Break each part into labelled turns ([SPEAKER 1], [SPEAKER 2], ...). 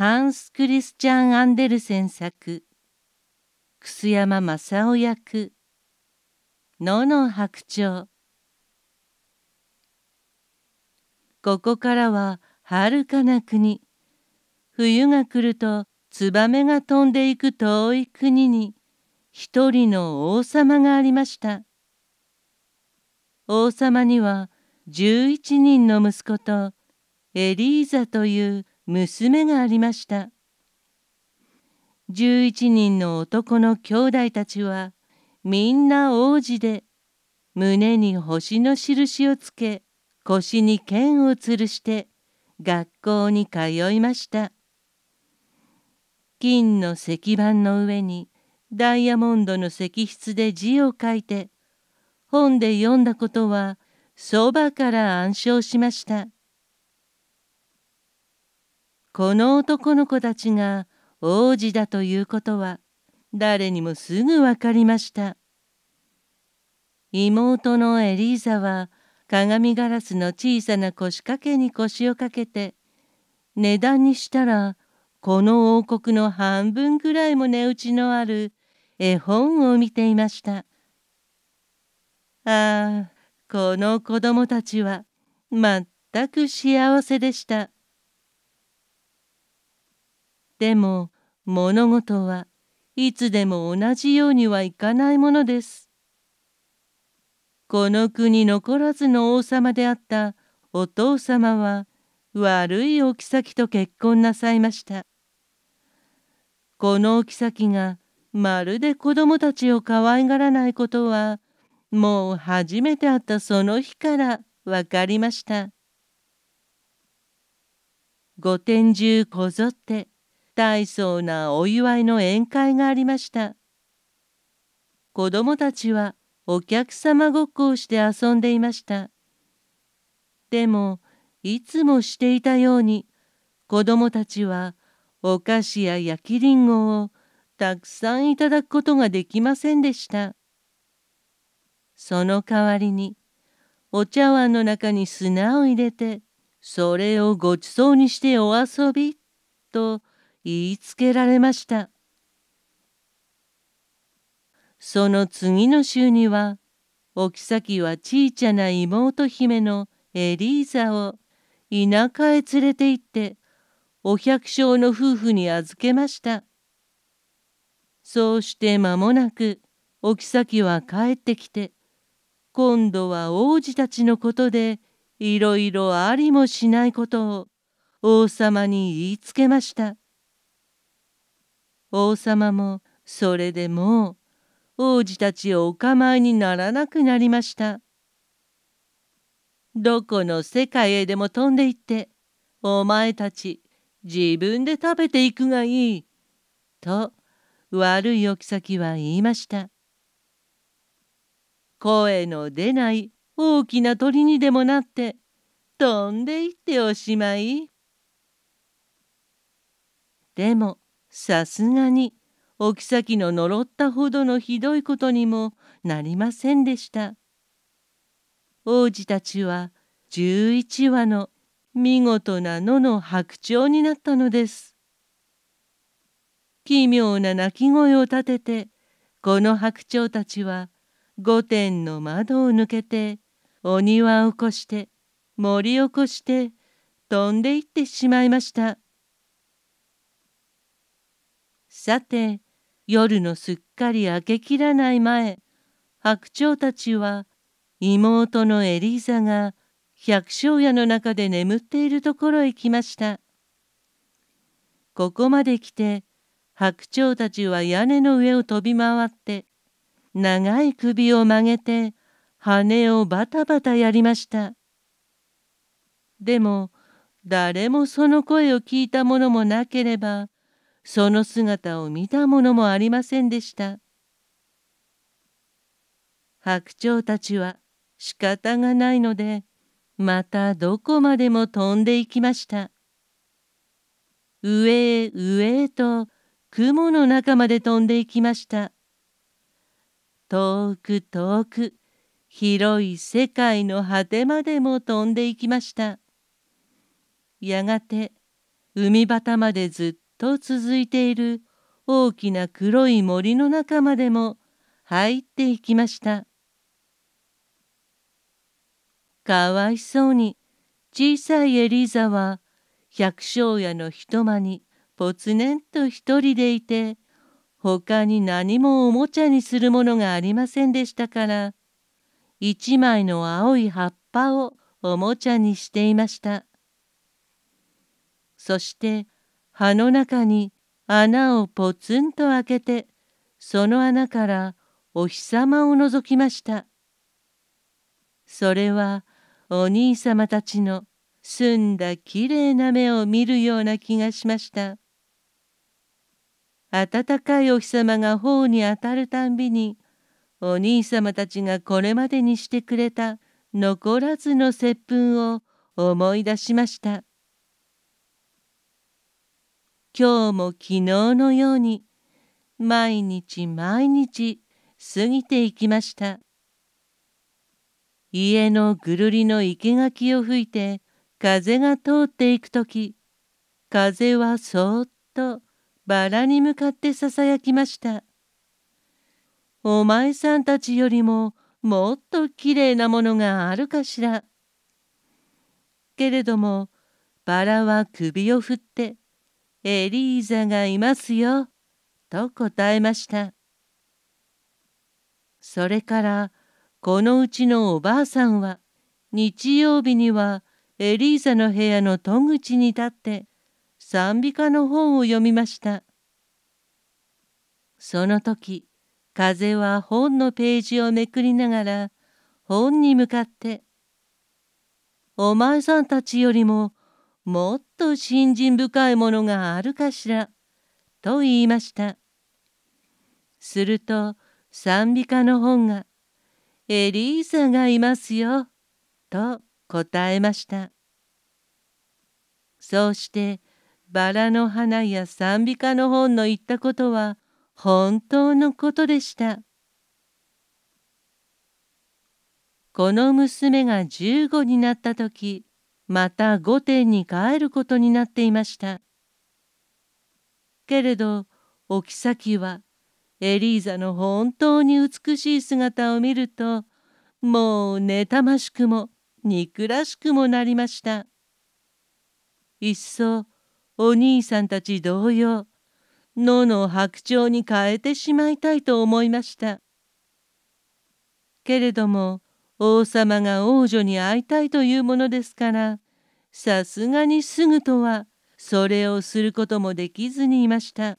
[SPEAKER 1] ハンス・クリスチャン・アンデルセン作楠山正雄役野の白鳥ここからは遥かな国冬が来るとツバメが飛んでいく遠い国に一人の王様がありました王様には11人の息子とエリーザという娘がありました11人の男の兄弟たちはみんな王子で胸に星の印をつけ腰に剣を吊るして学校に通いました金の石板の上にダイヤモンドの石室で字を書いて本で読んだことはそばから暗唱しました。この男の子たちが王子だということは誰にもすぐわかりました妹のエリーザは鏡ガラスの小さな腰掛けに腰をかけて値段にしたらこの王国の半分くらいも値打ちのある絵本を見ていましたああこの子供たちは全く幸せでした。でも物事はいつでも同じようにはいかないものです。この国残らずの王様であったお父様は悪いお妃と結婚なさいました。このお妃がまるで子供たちを可愛がらないことはもう初めて会ったその日からわかりました。ご天獣こぞって大層なお祝いの宴会がありました子供たちはお客様ごっこをして遊んでいましたでもいつもしていたように子供たちはお菓子や焼きりんごをたくさんいただくことができませんでしたその代わりにお茶碗の中に砂を入れてそれをごちそうにしてお遊びと言いつけられました。その次の週にはお妃は小さな妹姫のエリーザを田舎へ連れて行ってお百姓の夫婦に預けました。そうして間もなくお妃は帰ってきて今度は王子たちのことでいろいろありもしないことを王様に言いつけました。王様もそれでもう王子たちをお構いにならなくなりました。どこの世界へでも飛んで行ってお前たち自分で食べていくがいい」と悪いおきさきは言いました。声の出ない大きな鳥にでもなって飛んでいっておしまい。でもさすがにお妃の呪ったほどのひどいことにもなりませんでした王子たちは11羽の見事な野の白鳥になったのです奇妙な鳴き声を立ててこの白鳥たちは御殿の窓を抜けてお庭を起こして森を起こして飛んでいってしまいましたさて夜のすっかり明けきらない前白鳥たちは妹のエリーザが百姓家の中で眠っているところへ来ました。ここまで来て白鳥たちは屋根の上を飛び回って長い首を曲げて羽をバタバタやりました。でも誰もその声を聞いたものもなければその姿を見たものもありませんでした。白鳥たちは仕方がないので、またどこまでも飛んでいきました。上へ上へと雲の中まで飛んでいきました。遠く遠く広い世界の果てまでも飛んでいきました。やがて海端までずっと続いている大きな黒い森の中までも入っていきました。かわいそうに小さいエリーザは百姓家の一間にぽつねんと一人でいて他に何もおもちゃにするものがありませんでしたから一枚の青い葉っぱをおもちゃにしていましたそして葉の中に穴をポツンと開けてその穴からお日様を覗きましたそれはお兄様たちの澄んだきれいな目を見るような気がしました暖かいお日様が頬に当たるたんびにお兄様たちがこれまでにしてくれた残らずの接吻を思い出しました。今日も昨日のように毎日毎日過ぎていきました家のぐるりの生垣を吹いて風が通っていくとき風はそっとバラに向かってささやきましたお前さんたちよりももっときれいなものがあるかしらけれどもバラは首を振ってエリーザがいますよ」と答えましたそれからこのうちのおばあさんは日曜日にはエリーザの部屋の戸口に立って賛美歌の本を読みましたその時風は本のページをめくりながら本に向かって「お前さんたちよりももっと信心深いものがあるかしら」と言いましたすると賛美歌の本が「エリーサがいますよ」と答えましたそうしてバラの花や賛美歌の本の言ったことは本当のことでしたこの娘が15になった時また御殿に帰ることになっていましたけれどお妃はエリーザの本当に美しい姿を見るともう妬ましくも憎らしくもなりましたいっそお兄さんたち同様野の白鳥に変えてしまいたいと思いましたけれども王様が王女に会いたいというものですからさすがにすぐとはそれをすることもできずにいました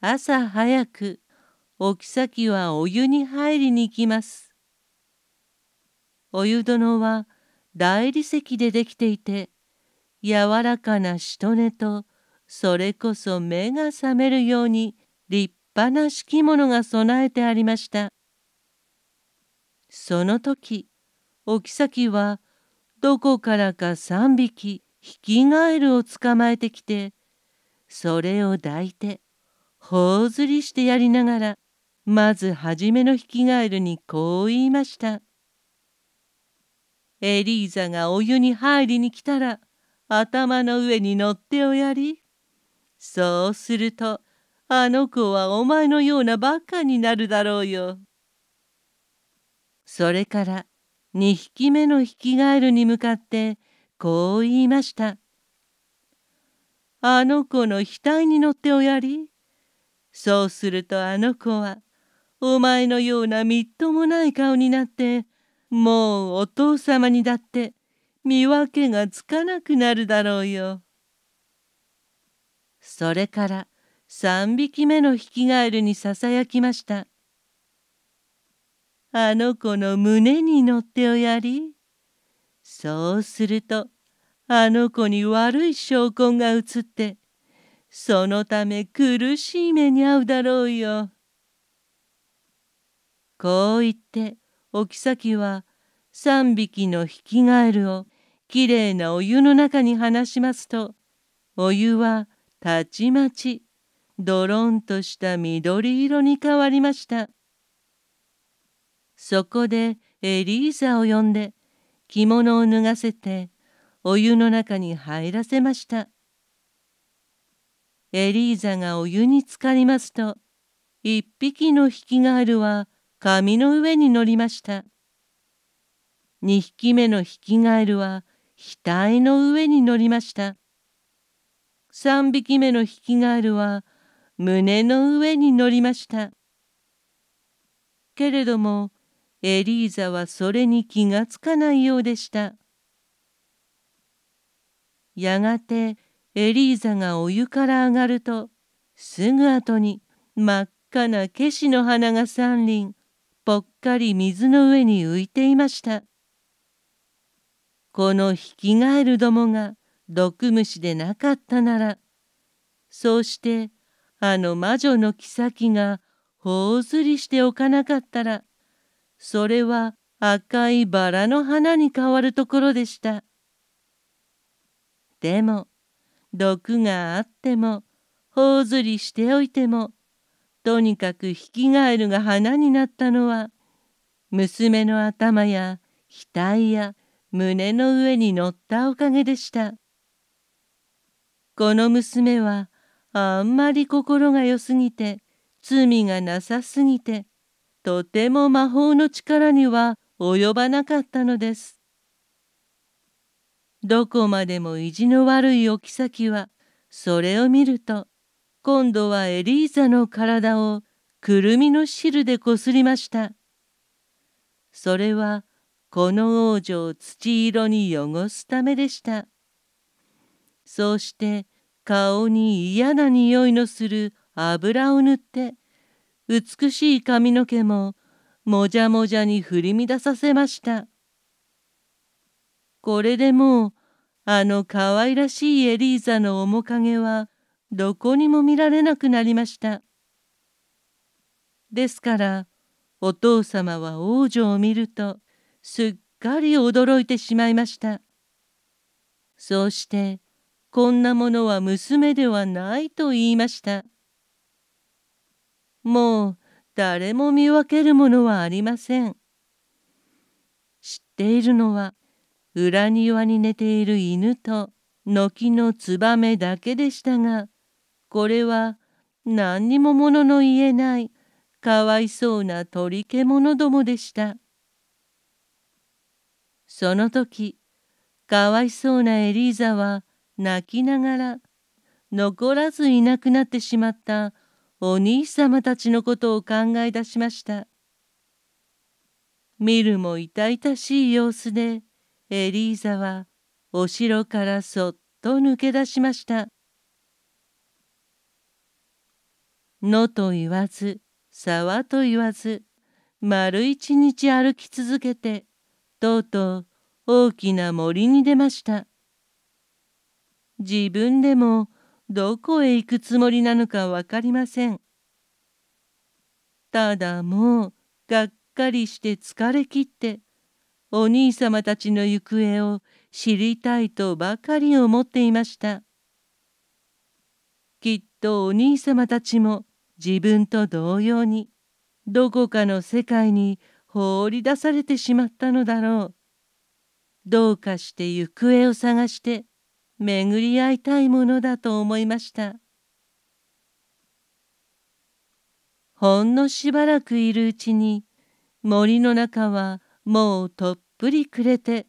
[SPEAKER 1] 朝早くお妃はお湯に入りに行きますお湯殿は大理石でできていて柔らかなしとねとそれこそ目が覚めるように立派な敷物が備えてありました。その時お妃はどこからか3匹ヒキガエルを捕まえてきてそれを抱いて頬ずりしてやりながらまず初めのヒキガエルにこう言いました。エリーザがお湯に入りに来たら頭の上に乗っておやり。そうするとあの子はお前のようなバカになるだろうよ。それから2匹目のヒキガエルに向かってこう言いました。あの子の額に乗っておやり。そうするとあの子はお前のようなみっともない顔になってもうお父様にだって見分けがつかなくなるだろうよ。それから3匹目のヒキガエルにささやきました。あの子の胸に乗っておやり。そうするとあの子に悪い証拠がうつってそのため苦しい目に遭うだろうよ。こう言ってお妃は3匹のヒキガエルをきれいなお湯の中に放しますとお湯はたちまちドロンとした緑色に変わりました。そこでエリーザを呼んで着物を脱がせてお湯の中に入らせましたエリーザがお湯に浸かりますと一匹のヒキガールは紙の上に乗りました二匹目のヒキガエルは額の上に乗りました三匹目のヒキガエルは胸の上に乗りましたけれどもエリーザはそれに気がつかないようでしたやがてエリーザがお湯から上がるとすぐ後に真っ赤なケシの花が三輪ぽっかり水の上に浮いていましたこのヒキガエルどもが毒虫でなかったならそうしてあの魔女の妃が頬ずりしておかなかったらそれは赤いバラの花に変わるところでした。でも毒があっても頬ずりしておいてもとにかくヒキガエルが花になったのは娘の頭や額や胸の上に乗ったおかげでした。この娘はあんまり心が良すぎて罪がなさすぎてとても魔法の力には及ばなかったのです。どこまでも意地の悪いお妃はそれを見ると今度はエリーザの体をくるみの汁でこすりました。それはこの王女を土色に汚すためでした。そうして顔に嫌な匂いのする油を塗って美しい髪の毛ももじゃもじゃに振り乱させましたこれでもうあの可愛らしいエリーザの面影はどこにも見られなくなりましたですからお父様は王女を見るとすっかり驚いてしまいましたそうしてこんなものは娘ではないと言いましたもう誰も見分けるものはありません。知っているのは裏庭に寝ている犬と軒のツバメだけでしたがこれは何にもものの言えないかわいそうな鳥獣どもでしたその時かわいそうなエリーザは泣きながら残らずいなくなってしまったお兄様たちのことを考え出しました見るも痛々しい様子でエリーザはお城からそっと抜け出しましたのと言わず沢と言わず丸一日歩き続けてとうとう大きな森に出ました自分でもどこへ行くつもりなのか分かりませんただもうがっかりして疲れきってお兄様たちの行方を知りたいとばかり思っていましたきっとお兄様たちも自分と同様にどこかの世界に放り出されてしまったのだろうどうかして行方を探して巡り合いたいものだと思いましたほんのしばらくいるうちに森の中はもうとっぷり暮れて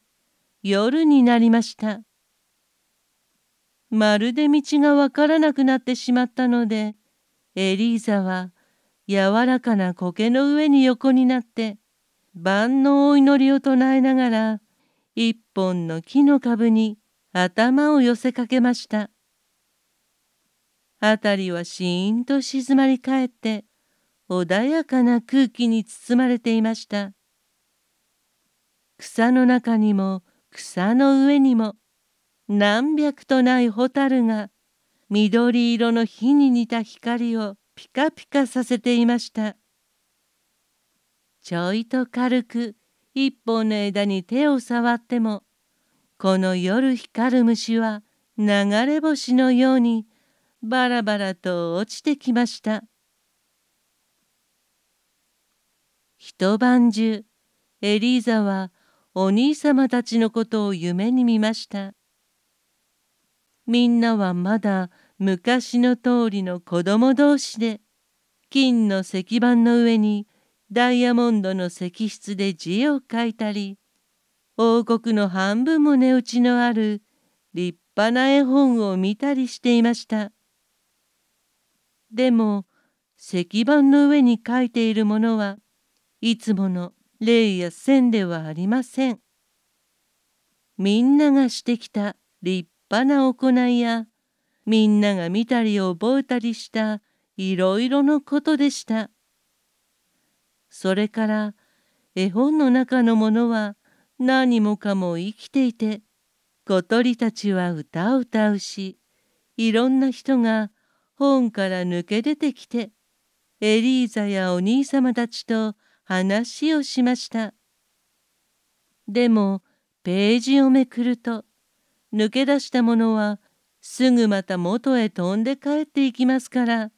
[SPEAKER 1] 夜になりましたまるで道がわからなくなってしまったのでエリーザは柔らかな苔の上に横になって万能お祈りを唱えながら一本の木の株に頭を寄せかけました辺りはしーんと静まり返って穏やかな空気に包まれていました草の中にも草の上にも何百とないホタルが緑色の火に似た光をピカピカさせていましたちょいと軽く一本の枝に手を触ってもこの夜光る虫は流れ星のようにバラバラと落ちてきました一晩中エリーザはお兄様たちのことを夢に見ましたみんなはまだ昔の通りの子供同士で金の石板の上にダイヤモンドの石室で字を書いたり王国の半分も値打ちのある立派な絵本を見たりしていましたでも石板の上に書いているものはいつもの霊や線ではありませんみんながしてきた立派な行いやみんなが見たり覚えたりしたいろいろのことでしたそれから絵本の中のものは何もかも生きていて小鳥たちは歌を歌うしいろんな人が本から抜け出てきてエリーザやお兄様たちと話をしました。でもページをめくると抜け出したものはすぐまた元へ飛んで帰っていきますから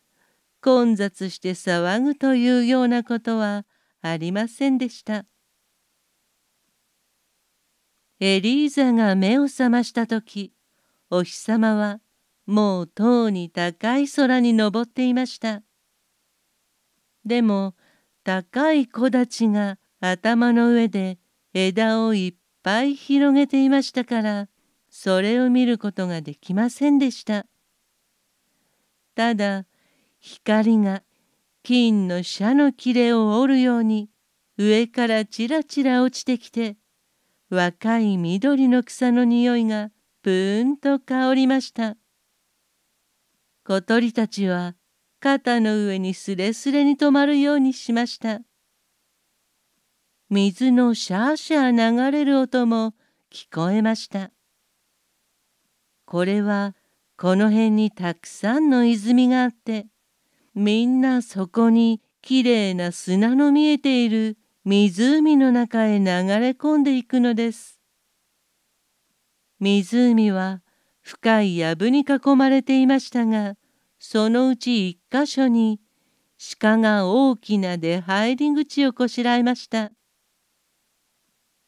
[SPEAKER 1] 混雑して騒ぐというようなことはありませんでした。エリーザが目を覚ました時お日様はもうとうに高い空に登っていましたでも高い木立が頭の上で枝をいっぱい広げていましたからそれを見ることができませんでしたただ光が金の車の切れを折るように上からちらちら落ちてきて若い緑の草の匂いがぷーんと香りました小鳥たちは肩の上にすれすれに止まるようにしました水のシャーシャー流れる音も聞こえましたこれはこの辺にたくさんの泉があってみんなそこにきれいな砂の見えている湖の中へ流れ込んでいくのです。湖は深い藪に囲まれていましたが、そのうち一箇所に鹿が大きな出入り口をこしらえました。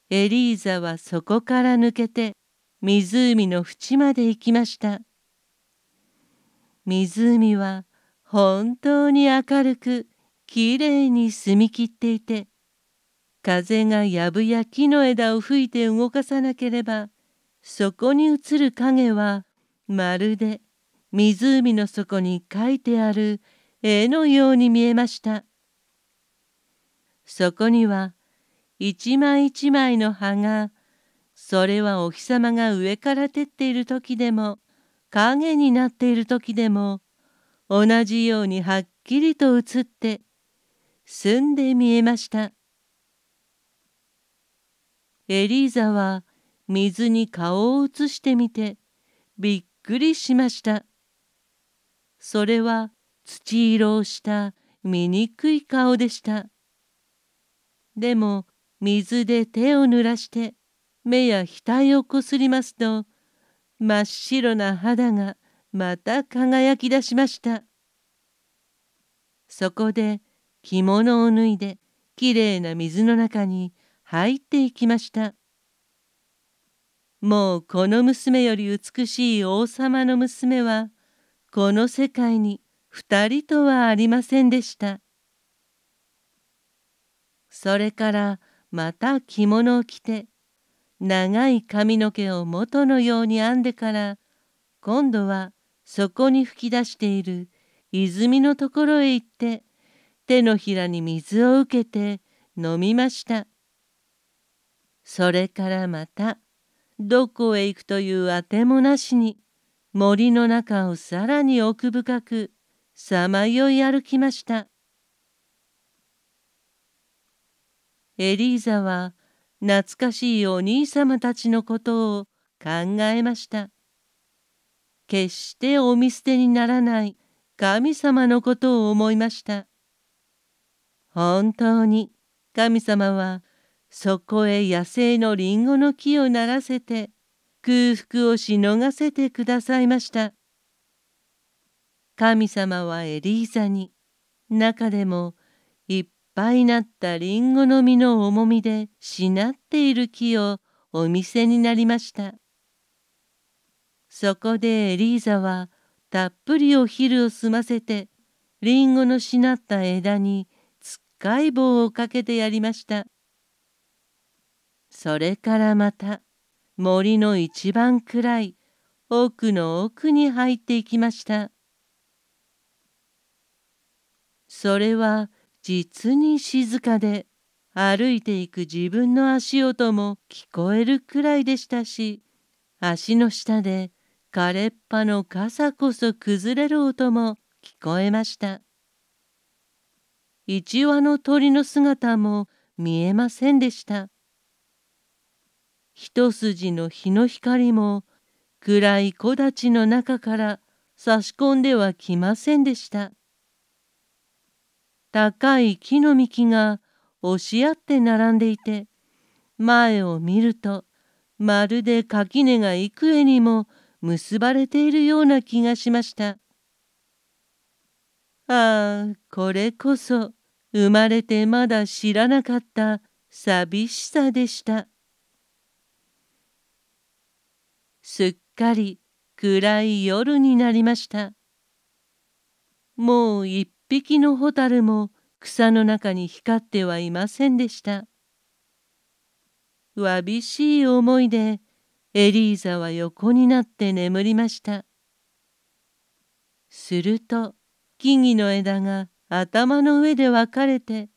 [SPEAKER 1] エリーザはそこから抜けて湖の縁まで行きました。湖は本当に明るくきれいに澄み切っていて風がやぶや木の枝を吹いて動かさなければそこに映る影はまるで湖の底に描いてある絵のように見えましたそこには一枚一枚の葉がそれはお日様が上から照っている時でも影になっている時でも同じようにはっきりと映って澄んで見えました。エリーザは水に顔を映してみてびっくりしましたそれは土色をした醜い顔でしたでも水で手を濡らして目や額をこすりますと真っ白な肌がまた輝き出しましたそこで着物を脱いできれいな水の中に入っていきましたもうこの娘より美しい王様の娘はこの世界に二人とはありませんでしたそれからまた着物を着て長い髪の毛を元のように編んでから今度はそこに吹き出している泉のところへ行って手のひらに水を受けて飲みましたそれからまたどこへ行くというあてもなしに森の中をさらに奥深くさまよい歩きましたエリーザは懐かしいお兄様たちのことを考えました決してお見捨てにならない神様のことを思いました本当に神様はそこへ野生のリンゴの木をならせて空腹をしのがせてくださいました神様はエリーザに中でもいっぱいなったリンゴの実の重みでしなっている木をお見せになりましたそこでエリーザはたっぷりお昼を済ませてリンゴのしなった枝につっかい棒をかけてやりましたそれからまた森の一番暗い奥の奥に入っていきました。それは実に静かで歩いていく自分の足音も聞こえるくらいでしたし足の下で枯れっぱの傘こそ崩れる音も聞こえました一羽の鳥の姿も見えませんでした一筋の日の光も暗い木立の中から差し込んではきませんでした。高い木の幹が押し合って並んでいて前を見るとまるで垣根が幾重にも結ばれているような気がしました。ああこれこそ生まれてまだ知らなかった寂しさでした。すっかり暗い夜になりました。もう一匹のホタルも草の中に光ってはいませんでした。わびしい思いでエリーザは横になって眠りました。すると木々の枝が頭の上で分かれて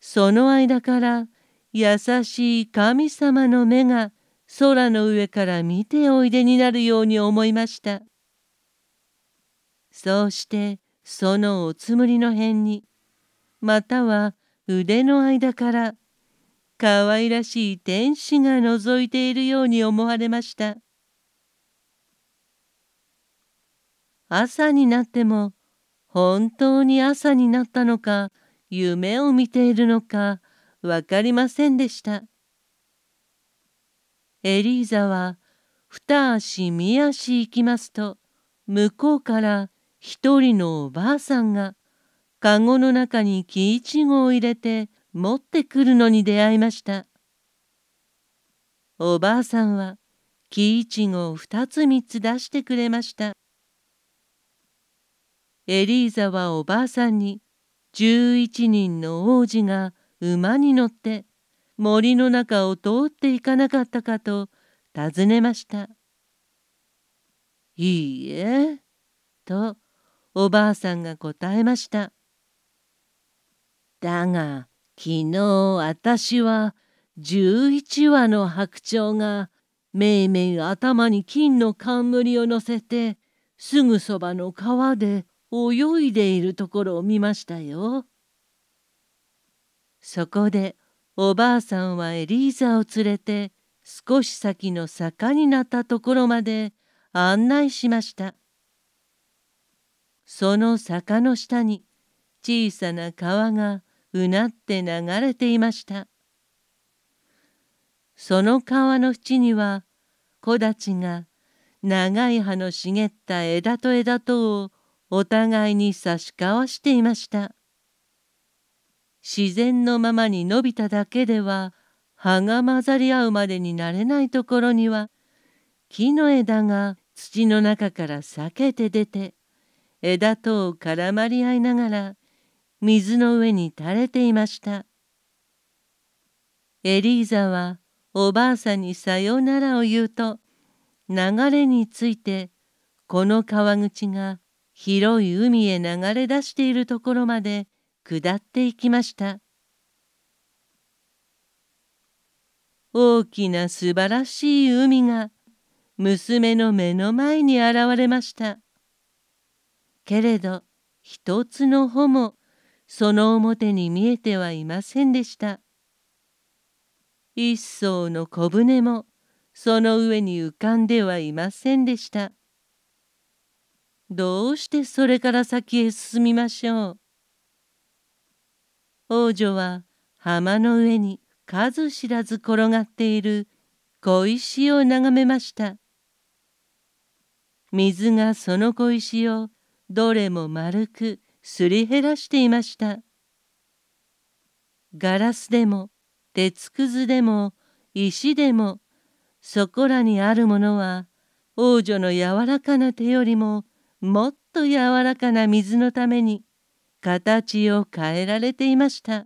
[SPEAKER 1] その間から優しい神様の目が空の上から見ておいでになるように思いましたそうしてそのおつむりの辺にまたは腕の間からかわいらしい天使が覗いているように思われました朝になっても本当に朝になったのか夢を見ているのかわかりませんでしたエリーザは二足三足行きますと向こうから一人のおばあさんがかごの中に木いちごを入れて持ってくるのに出会いましたおばあさんは木いちごを二つ三つ出してくれましたエリーザはおばあさんに11人の王子が馬に乗って森の中を通っていかなかったかと尋ねました。いいえ、とおばあさんが答えました。だが昨日私は11羽の白鳥がめいめい頭に金の冠を乗せてすぐそばの川で泳いでいるところを見ましたよ。そこでおばあさんはエリーザを連れて少し先の坂になったところまで案内しましたその坂の下に小さな川がうなって流れていましたその川の縁には木立が長い葉の茂った枝と枝とをお互いに差し交わしていました自然のままに伸びただけでは葉が混ざり合うまでになれないところには木の枝が土の中から裂けて出て枝と絡まり合いながら水の上に垂れていましたエリーザはおばあさんにさよならを言うと流れについてこの川口が広い海へ流れ出しているところまで下っていきました大きな素晴らしい海が娘の目の前に現れましたけれど一つの穂もその表に見えてはいませんでした一層の小舟もその上に浮かんではいませんでしたどうしてそれから先へ進みましょう王女は浜の上に数知らず転がっている小石を眺めました水がその小石をどれも丸くすり減らしていましたガラスでも鉄くずでも石でもそこらにあるものは王女の柔らかな手よりももっと柔らかな水のために形を変えられていました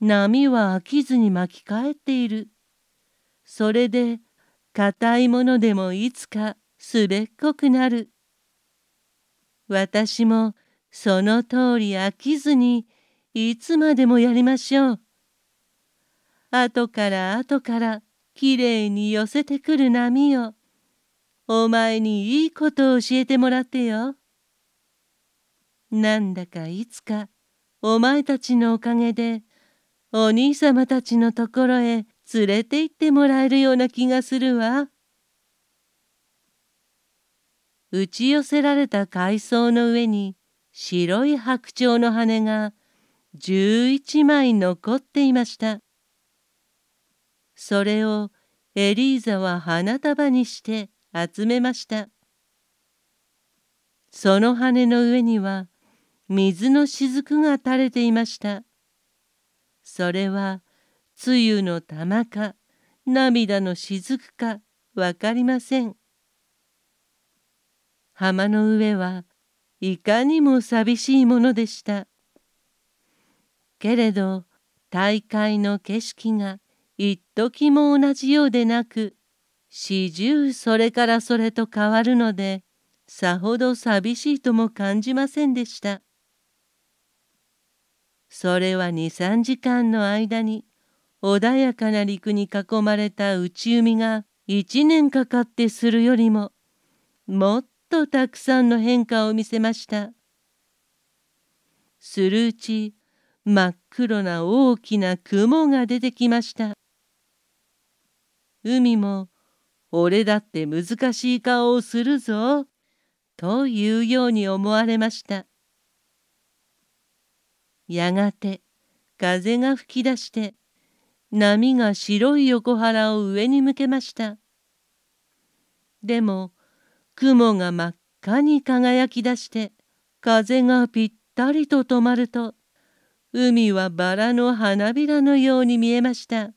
[SPEAKER 1] 波は飽きずに巻き返っているそれで硬いものでもいつかすべっこくなる私もその通り飽きずにいつまでもやりましょう後から後からきれいに寄せてくる波をお前にいいことを教えてもらってよ。なんだかいつかお前たちのおかげでお兄様たちのところへ連れて行ってもらえるような気がするわ。打ち寄せられた海藻の上に白い白鳥の羽が11枚残っていました。それをエリーザは花束にして集めました。その羽の上には水のくが垂れていましたそれはつゆの玉か涙のくかわかりません浜の上はいかにも寂しいものでしたけれど大会の景色が一時も同じようでなく四十それからそれと変わるのでさほど寂しいとも感じませんでした。それは23時間の間に穏やかな陸に囲まれた内海が1年かかってするよりももっとたくさんの変化を見せましたするうち真っ黒な大きな雲が出てきました海も「俺だって難しい顔をするぞ」というように思われました。やがて風が吹き出して波が白い横腹を上に向けましたでも雲が真っ赤に輝き出して風がぴったりと止まると海はバラの花びらのように見えました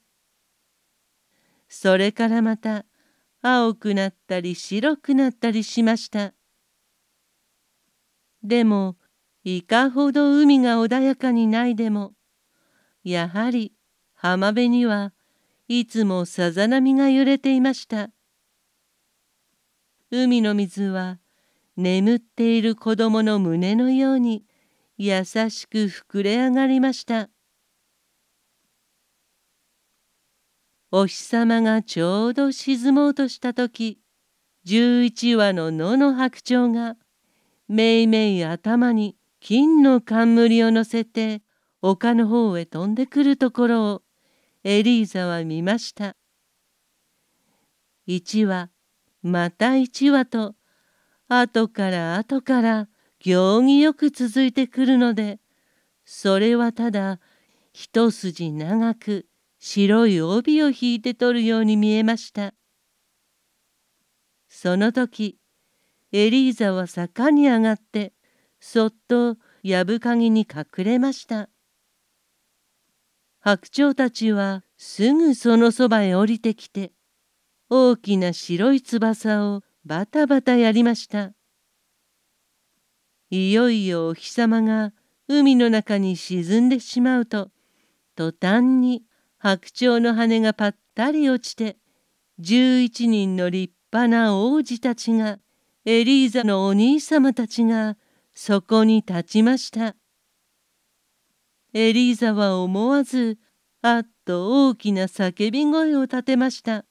[SPEAKER 1] それからまた青くなったり白くなったりしましたでもいかほど海が穏やかにないでもやはり浜辺にはいつもさざ波が揺れていました海の水は眠っている子供の胸のように優しく膨れ上がりましたお日様がちょうど沈もうとした時11羽の野の白鳥がめいめい頭に金の冠を乗せて丘の方へ飛んでくるところをエリーザは見ました。一羽また一羽と後から後から行儀よく続いてくるのでそれはただ一筋長く白い帯を引いて取るように見えました。その時エリーザは坂に上がってそっと藪ぎに隠れました白鳥たちはすぐそのそばへ降りてきて大きな白い翼をバタバタやりましたいよいよお日様が海の中に沈んでしまうと途端に白鳥の羽がぱったり落ちて11人の立派な王子たちがエリーザのお兄様たちがそこに立ちましたエリーザは思わずあっと大きな叫び声を立てました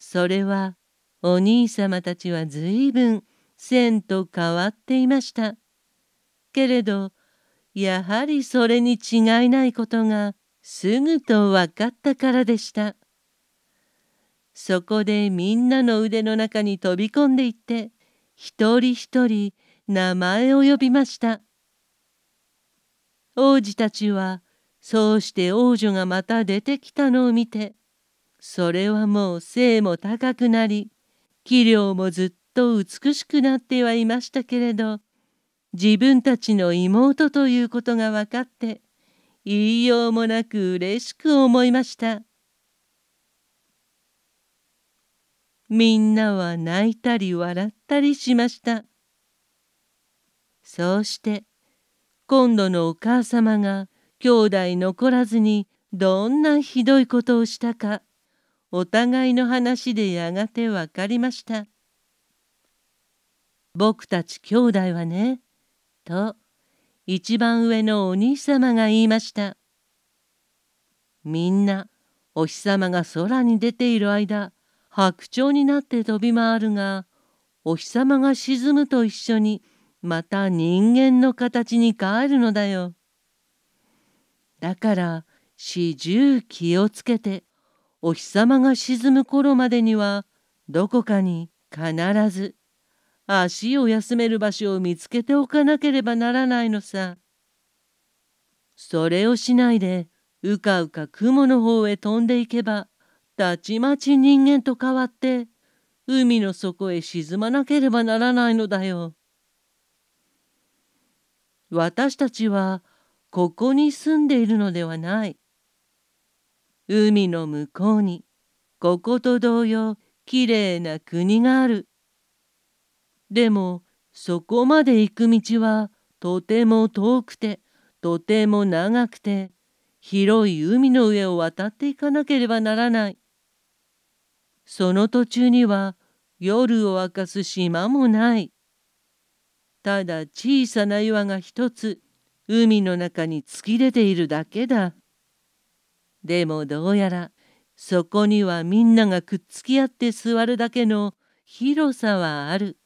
[SPEAKER 1] それはお兄様たちはずいぶん線と変わっていましたけれどやはりそれに違いないことがすぐと分かったからでしたそこでみんなの腕の中に飛び込んでいって一人一人名前を呼びました王子たちはそうして王女がまた出てきたのを見てそれはもう背も高くなり器量もずっと美しくなってはいましたけれど自分たちの妹ということが分かって言いようもなく嬉しく思いましたみんなは泣いたり笑ったりしました。そうして今度のお母様が兄弟残らずにどんなひどいことをしたかお互いの話でやがて分かりました。僕たち兄弟はね、と一番上のお兄様が言いました。みんなお日様が空に出ている間白鳥になって飛び回るがお日様が沈むと一緒にまた人間の形に変えるのだよ。だから始終気をつけてお日様が沈む頃までにはどこかに必ず足を休める場所を見つけておかなければならないのさ。それをしないでうかうか雲の方へ飛んでいけばたちまち人間と変わって海の底へ沈まなければならないのだよ。私たちはここに住んでいるのではない海の向こうにここと同様きれいな国があるでもそこまで行く道はとても遠くてとても長くて広い海の上を渡っていかなければならないその途中には夜を明かす島もないただ小さな岩が一つ海の中に突き出ているだけだ。でもどうやらそこにはみんながくっつき合って座るだけの広さはある。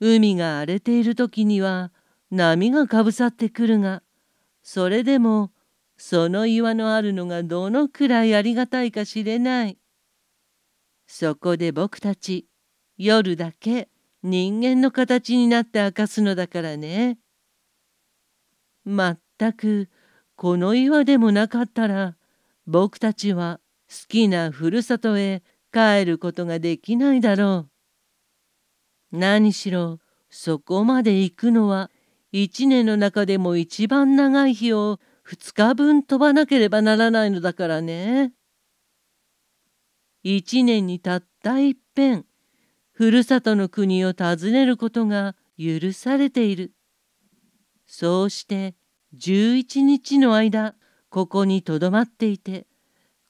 [SPEAKER 1] 海が荒れている時には波がかぶさってくるがそれでもその岩のあるのがどのくらいありがたいか知れない。そこで僕たち夜だけ人間の形になって明かすのだからね。まったくこの岩でもなかったら僕たちは好きなふるさとへ帰ることができないだろう。何しろそこまで行くのは一年の中でも一番長い日を二日分飛ばなければならないのだからね。一年にたった一遍ふるさとの国を訪ねることが許されている。そうして11日の間ここにとどまっていて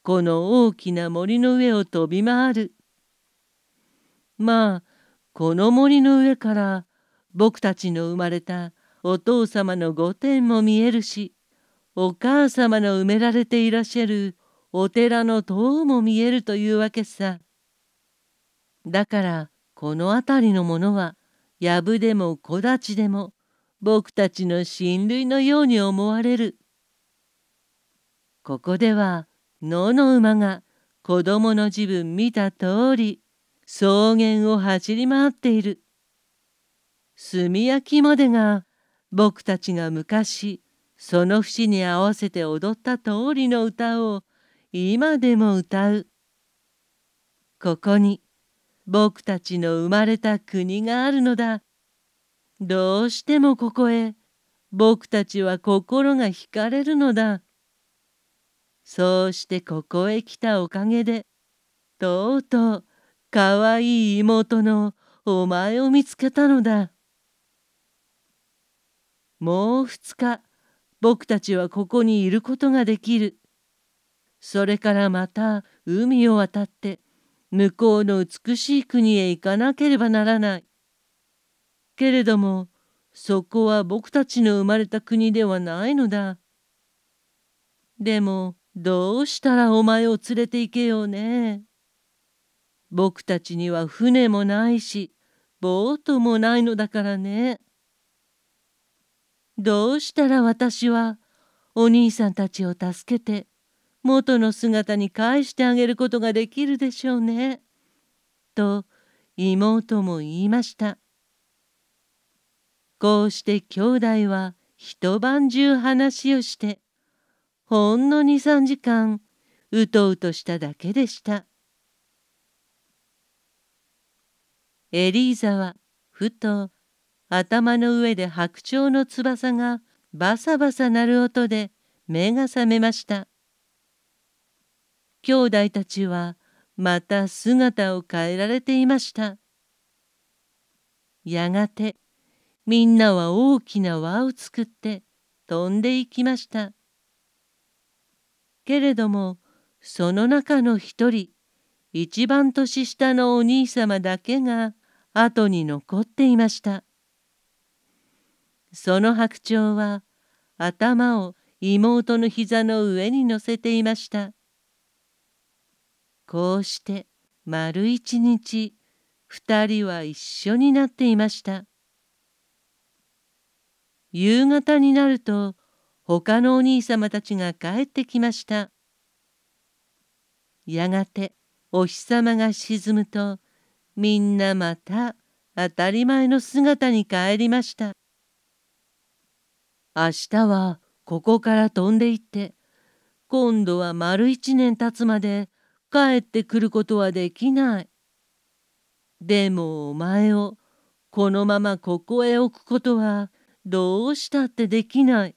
[SPEAKER 1] この大きな森の上を飛び回る。まあこの森の上から僕たちの生まれたお父様の御殿も見えるしお母様の埋められていらっしゃるお寺の塔も見えるというわけさ。だからこの辺りのものはやぶでも木立でも僕たちの親類のように思われる。ここでは野の馬が子供の自分見た通り草原を走り回っている。炭焼きまでが僕たちが昔その節に合わせて踊った通りの歌を今でも歌う。ここに僕たちの生まれた国があるのだ。どうしてもここへ僕たちは心が惹かれるのだ。そうしてここへ来たおかげでとうとうかわいい妹のお前を見つけたのだ。もう二日僕たちはここにいることができる。それからまた海を渡って向こうの美しい国へ行かなければならない。けれどもそこは僕たちの生まれた国ではないのだ。でもどうしたらお前を連れて行けようね。僕たちには船もないしボートもないのだからね。どうしたら私はお兄さんたちを助けて元の姿に返してあげることができるでしょうね。と妹も言いました。こうして兄弟は一晩中話をしてほんの23時間うとうとしただけでしたエリーザはふと頭の上で白鳥の翼がバサバサ鳴る音で目が覚めました。兄弟たちはまた姿を変えられていました。やがてみんなは大きな輪を作って飛んでいきました。けれどもその中の一人一番年下のお兄様だけが後に残っていました。その白鳥は頭を妹の膝の上に乗せていました。こうして丸一日二人は一緒になっていました。夕方になると他のお兄様たちが帰ってきました。やがてお日様が沈むとみんなまた当たり前の姿に帰りました。明日はここから飛んでいって今度は丸一年経つまで帰ってくることはできない。でもお前をこのままここへ置くことはどうしたってできない。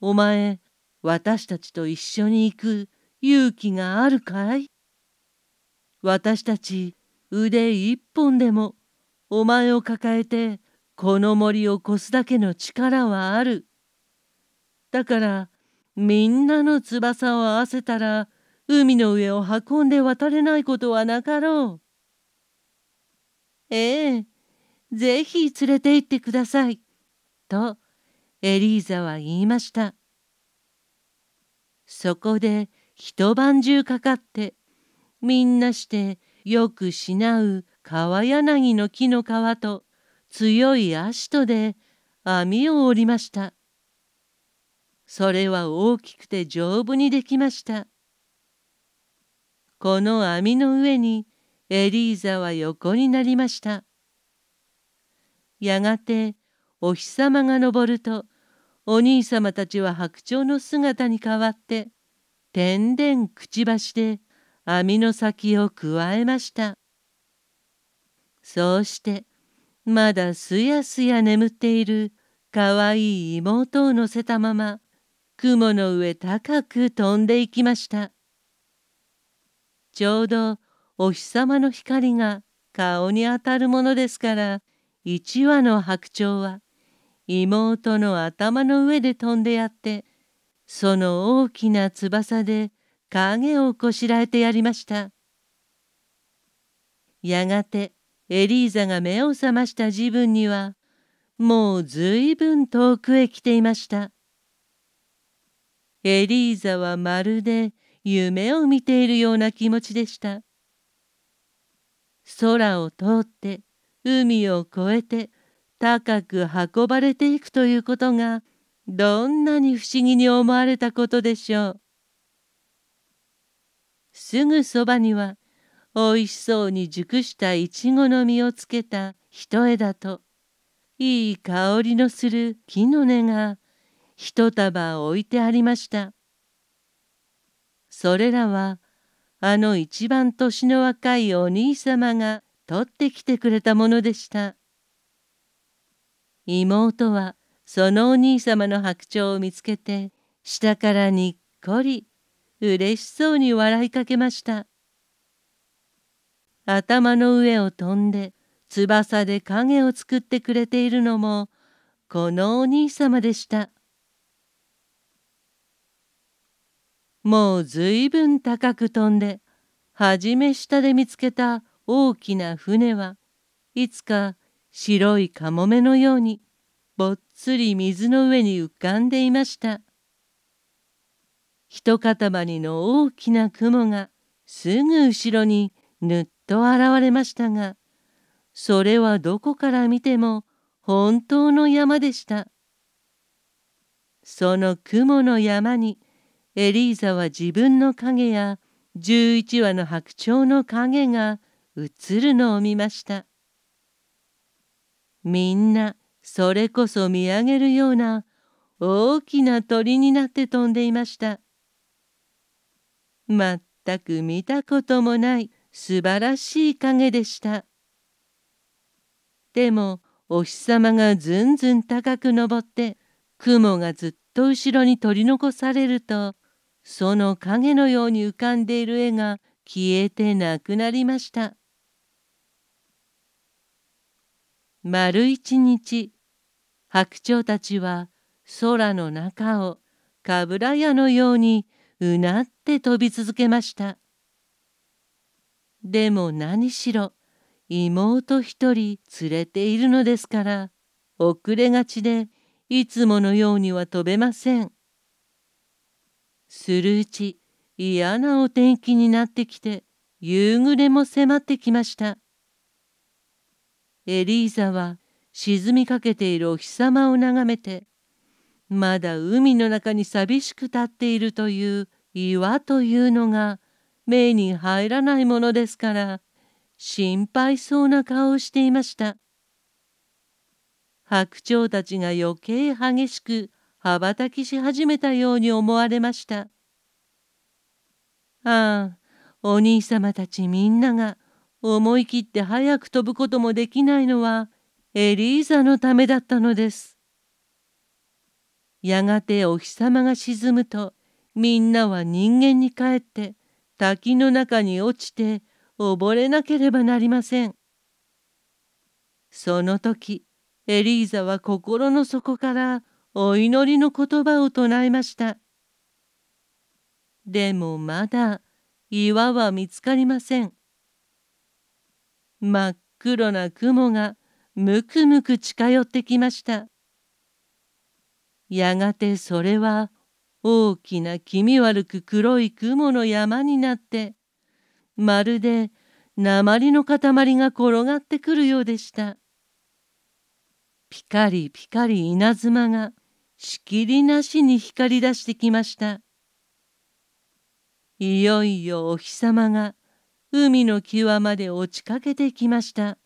[SPEAKER 1] お前私たちと一緒に行く勇気があるかい私たち腕一本でもお前を抱えてこの森を越すだけの力はある。だからみんなの翼を合わせたら海の上を運んで渡れないことはなかろう。ええ、ぜひ連れて行ってください。とエリーザは言いました。そこで一晩中かかってみんなしてよくしなう川柳の木の皮と強い足とで網を織りました。それは大きくて丈夫にできました。この網の上にエリーザは横になりましたやがてお日様が昇るとお兄様たちは白鳥の姿に変わって天然くちばしで網の先をくわえましたそうしてまだすやすや眠っているかわいい妹を乗せたまま雲の上高く飛んでいきました。ちょうどお日様の光が顔に当たるものですから一羽の白鳥は妹の頭の上で飛んでやってその大きな翼で影をこしらえてやりましたやがてエリーザが目を覚ました自分にはもうずいぶん遠くへ来ていましたエリーザはまるで夢を見ているような気持ちでした空を通って海を越えて高く運ばれていくということがどんなに不思議に思われたことでしょうすぐそばにはおいしそうに熟したいちごの実をつけた一枝といい香りのする木の根が一束置いてありました。それらはあの一番年の若いお兄様が取ってきてくれたものでした妹はそのお兄様の白鳥を見つけて下からにっこりうれしそうに笑いかけました頭の上を飛んで翼で影を作ってくれているのもこのお兄様でした。もうずいぶん高く飛んで初め下で見つけた大きな船はいつか白いカモメのようにぼっつり水の上に浮かんでいました一塊の大きな雲がすぐ後ろにぬっと現れましたがそれはどこから見ても本当の山でしたその雲の山にエリーザは自分の影や11羽の白鳥の影が映るのを見ましたみんなそれこそ見上げるような大きな鳥になって飛んでいました全く見たこともない素晴らしい影でしたでもお日様がずんずん高く昇って雲がずっと後ろに取り残されるとその影のように浮かんでいる絵が消えてなくなりました。丸一日白鳥たちは空の中をかぶら屋のようにうなって飛び続けました。でも何しろ妹一人連れているのですから遅れがちでいつものようには飛べません。するうち嫌なお天気になってきて夕暮れも迫ってきましたエリーザは沈みかけているお日様を眺めてまだ海の中に寂しく立っているという岩というのが目に入らないものですから心配そうな顔をしていました白鳥たちが余計激しく羽ばたきし始めたように思われました。ああ、お兄様たちみんなが思い切って早く飛ぶこともできないのはエリーザのためだったのです。やがてお日様が沈むとみんなは人間に帰って滝の中に落ちて溺れなければなりません。その時エリーザは心の底からお祈りの言葉を唱えましたでもまだ岩は見つかりません真っ黒な雲がむくむく近寄ってきましたやがてそれは大きな気味悪く黒い雲の山になってまるで鉛の塊が転がってくるようでしたピカリピカリ稲妻がしきりなしに光り出してきましたいよいよお日様が海の際まで落ちかけてきました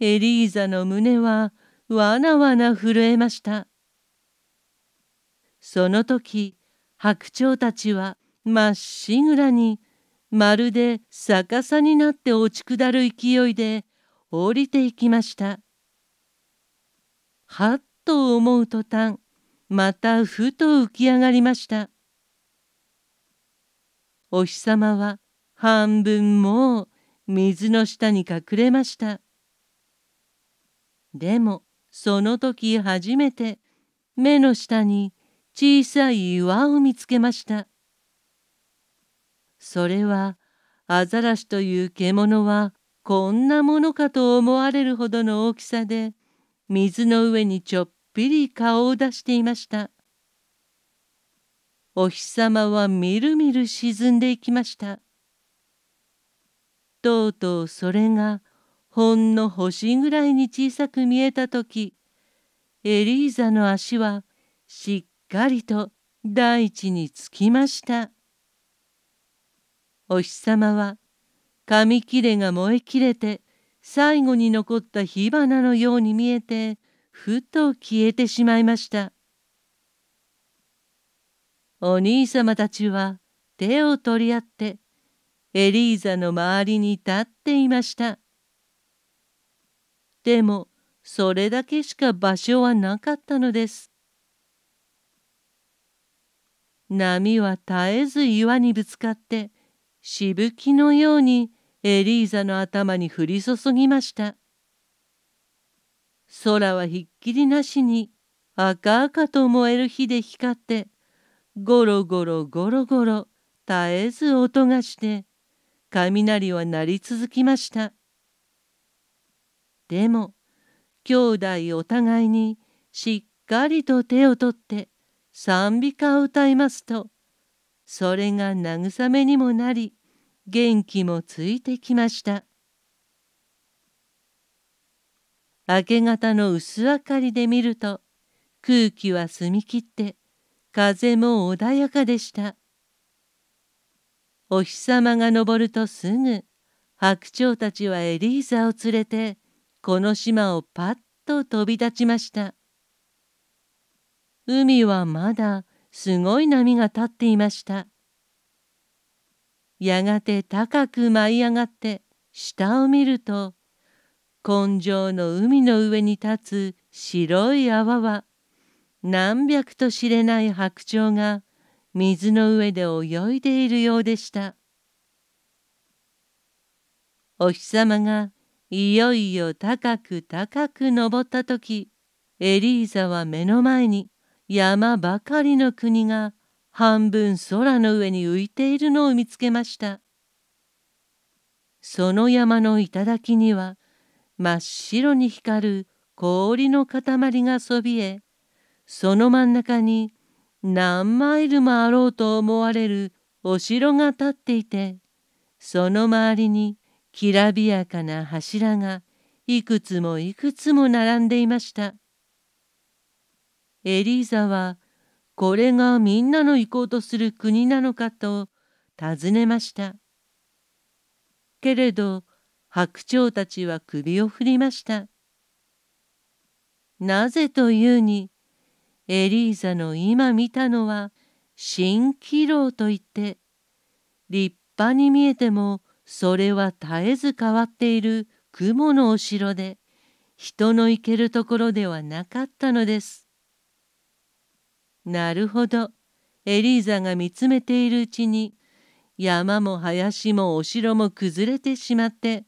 [SPEAKER 1] エリーザの胸はわなわな震えましたその時白鳥たちはまっしぐらにまるで逆さになって落ち下る勢いで降りていきましたはっと思うたんまたふと浮き上がりましたお日様は半分もう水の下に隠れましたでもその時初めて目の下に小さい岩を見つけましたそれはアザラシという獣はこんなものかと思われるほどの大きさで水の上にちょっぴり顔を出していましたお日様はみるみる沈んでいきましたとうとうそれがほんの星ぐらいに小さく見えた時エリーザの足はしっかりと大地につきましたお日様は紙切れが燃え切れて最後に残った火花のように見えてふと消えてしまいましたお兄様たちは手を取り合ってエリーザの周りに立っていましたでもそれだけしか場所はなかったのです波は絶えず岩にぶつかってしぶきのようにエリーザの頭に降り注ぎました。空はひっきりなしに赤々と燃える火で光ってゴロゴロゴロゴロ絶えず音がして雷は鳴り続きましたでも兄弟お互いにしっかりと手を取って賛美歌を歌いますとそれが慰めにもなり元気もついてきました。明け方の薄明かりで見ると空気は澄み切って風も穏やかでしたお日様が昇るとすぐ白鳥たちはエリーザを連れてこの島をパッと飛び立ちました海はまだすごい波が立っていましたやがて高く舞い上がって下を見ると根性の海の上に立つ白い泡は何百と知れない白鳥が水の上で泳いでいるようでした。お日様がいよいよ高く高く登った時エリーザは目の前に山ばかりの国が半分空の上に浮いているのを見つけました。その山の頂には真っ白に光る氷の塊がそびえその真ん中に何マイルもあろうと思われるお城が建っていてその周りにきらびやかな柱がいくつもいくつも並んでいました。エリーザはこれがみんなの行こうとする国なのかと尋ねました。けれど白鳥たちは首を振りました。なぜというに、エリーザの今見たのは、蜃気楼といって、立派に見えても、それは絶えず変わっている雲のお城で、人の行けるところではなかったのです。なるほど。エリーザが見つめているうちに、山も林もお城も崩れてしまって、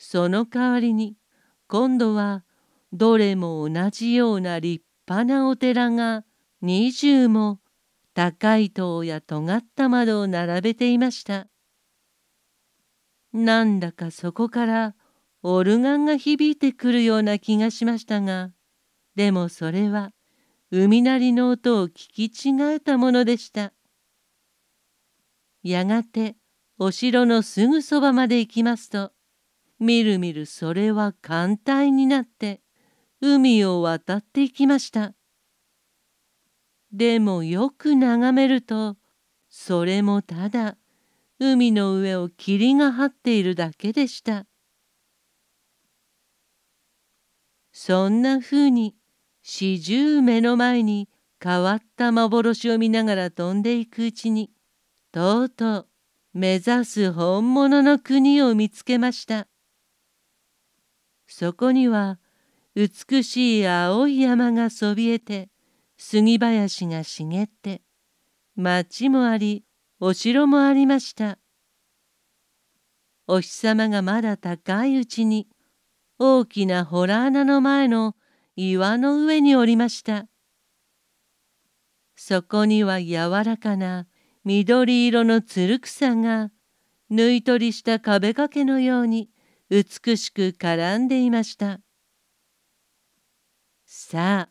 [SPEAKER 1] その代わりに今度はどれも同じような立派なお寺が20も高い塔や尖った窓を並べていました。なんだかそこからオルガンが響いてくるような気がしましたが、でもそれは海鳴りの音を聞き違えたものでした。やがてお城のすぐそばまで行きますと、みるみるそれは艦隊になって海を渡っていきましたでもよく眺めるとそれもただ海の上を霧が張っているだけでしたそんなふうに四十目の前に変わった幻を見ながら飛んでいくうちにとうとう目指す本物の国を見つけました。そこには美しい青い山がそびえて杉林が茂って町もありお城もありましたお日様がまだ高いうちに大きな洞穴の前の岩の上におりましたそこには柔らかな緑色のつる草が縫い取りした壁掛けのように美しく絡んでいましたさあ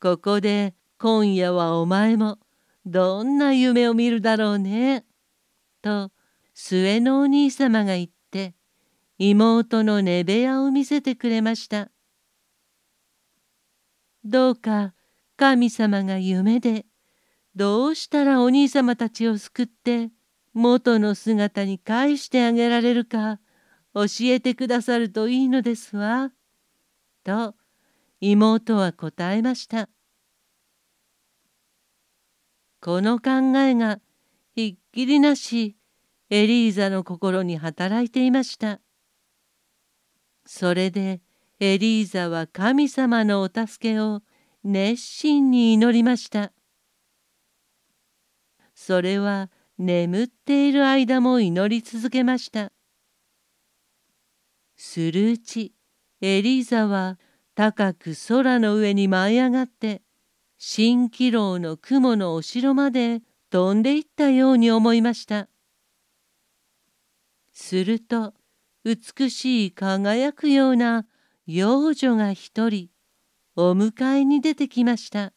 [SPEAKER 1] ここで今夜はお前もどんな夢を見るだろうね」と末のお兄様が言って妹の寝部屋を見せてくれましたどうか神様が夢でどうしたらお兄様たちを救って元の姿に返してあげられるか教えてくださるといいのですわ。と妹は答えました。この考えがひっきりなしエリーザの心に働いていました。それでエリーザは神様のお助けを熱心に祈りました。それは眠っている間も祈り続けました。するうちエリーザは高く空の上に舞い上がって蜃気楼の雲のお城まで飛んでいったように思いましたすると美しい輝くような幼女が一人お迎えに出てきました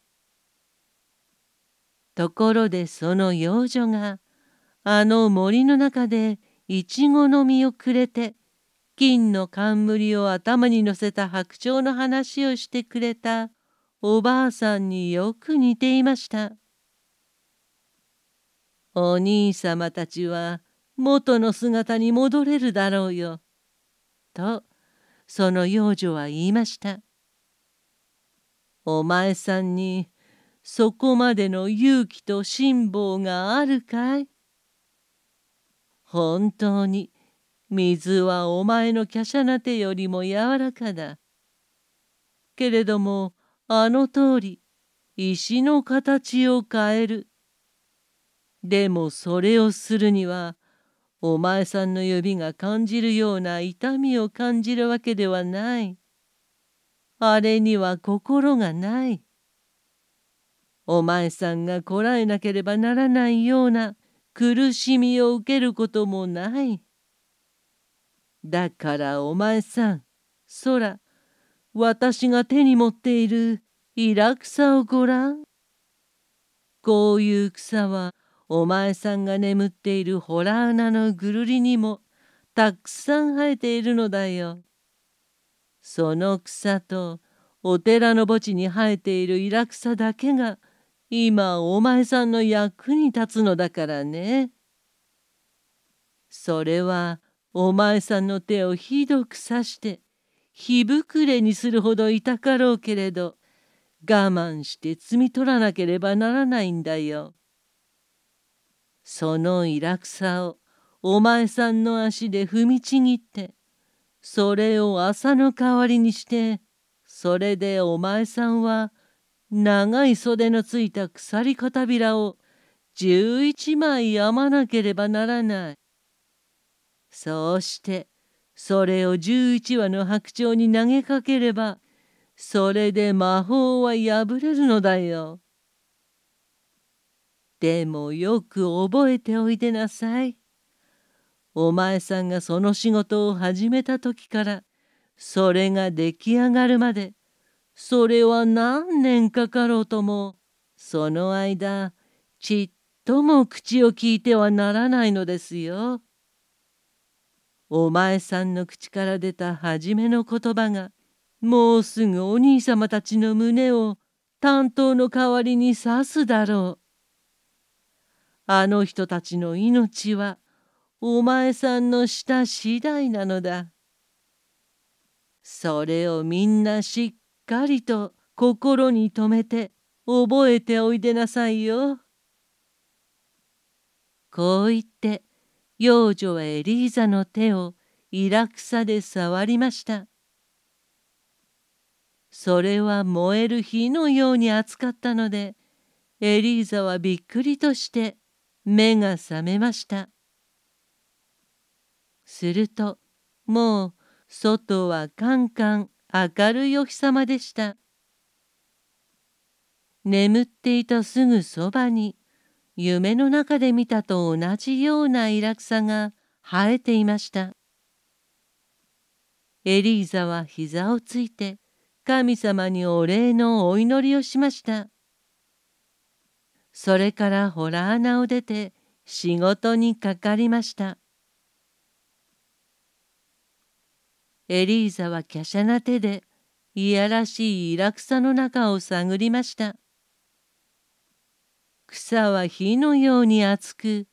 [SPEAKER 1] ところでその幼女があの森の中でいちごの実をくれて金の冠を頭に乗せた白鳥の話をしてくれたおばあさんによく似ていました。お兄様たちは元の姿に戻れるだろうよ。とその幼女は言いました。お前さんにそこまでの勇気と辛抱があるかい本当に水はお前の華奢な手よりも柔らかだ。けれどもあの通り石の形を変える。でもそれをするにはお前さんの指が感じるような痛みを感じるわけではない。あれには心がない。お前さんがこらえなければならないような苦しみを受けることもない。だからお前さん空私が手に持っているイラ草をごらん。こういう草はお前さんが眠っているホラー穴のぐるりにもたくさん生えているのだよ。その草とお寺の墓地に生えているイラ草だけが今お前さんの役に立つのだからね。それはお前さんの手をひどく刺して火ぶくれにするほど痛かろうけれど我慢して摘み取らなければならないんだよ。そのイラクサをお前さんの足で踏みちぎってそれを麻の代わりにしてそれでお前さんは長い袖のついた鎖片びらを11枚編まなければならない。そうしてそれを11羽の白鳥に投げかければそれで魔法は破れるのだよ。でもよく覚えておいでなさい。お前さんがその仕事を始めた時からそれが出来上がるまでそれは何年かかろうともその間ちっとも口をきいてはならないのですよ。お前さんの口から出た初めの言葉がもうすぐお兄様たちの胸を担当の代わりに刺すだろう。あの人たちの命はお前さんの下次第なのだ。それをみんなしっかりと心に留めて覚えておいでなさいよ。こう言って幼女はエリーザの手をイラクサで触りました。それは燃える火のように熱かったので、エリーザはびっくりとして目が覚めました。すると、もう外はカンカン明るいお日様でした。眠っていたすぐそばに夢の中で見たと同じようなイラクサが生えていました。エリーザは膝をついて神様にお礼のお祈りをしました。それからほら穴を出て仕事にかかりました。エリーザは華奢な手でいやらしいイラクサの中を探りました。草は火のように熱く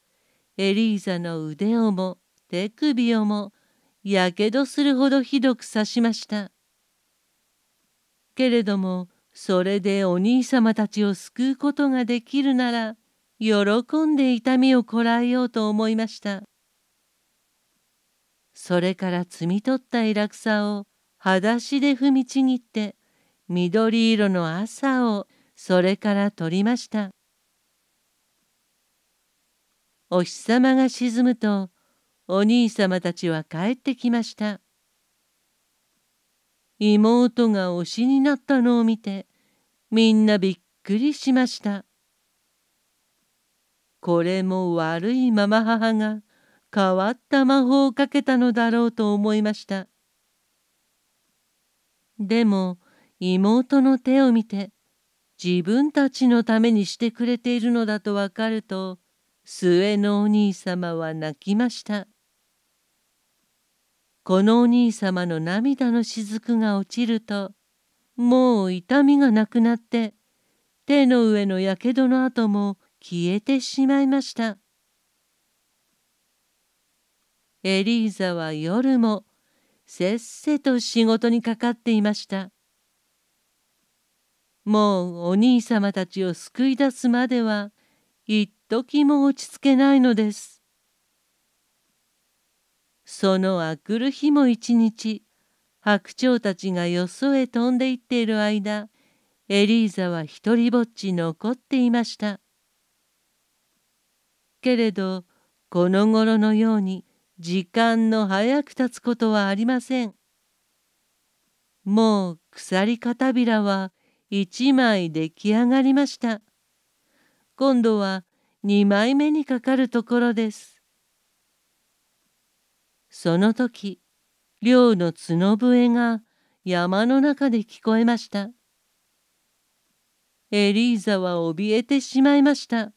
[SPEAKER 1] エリーザの腕をも手首をもやけどするほどひどく刺しましたけれどもそれでお兄様たちを救うことができるなら喜んで痛みをこらえようと思いましたそれから摘み取ったイラクサを裸足で踏みちぎって緑色の朝をそれから取りましたお日様が沈むとお兄様たちは帰ってきました妹が推しになったのを見てみんなびっくりしましたこれも悪いママ母が変わった魔法をかけたのだろうと思いましたでも妹の手を見て自分たちのためにしてくれているのだとわかると末のお兄様は泣きましたこのお兄様の涙の雫が落ちるともう痛みがなくなって手の上のやけどの跡も消えてしまいましたエリーザは夜もせっせと仕事にかかっていましたもうお兄様たちを救い出すまでは一時も落ち着けないのです。そのあくる日も一日白鳥たちがよそへ飛んでいっている間エリーザは一りぼっち残っていました。けれどこの頃のように時間の早く経つことはありません。もう鎖片びらは一枚出来上がりました。今度は2枚目にかかるところです。その時、漁の角笛が山の中で聞こえました。エリーザは怯えてしまいました。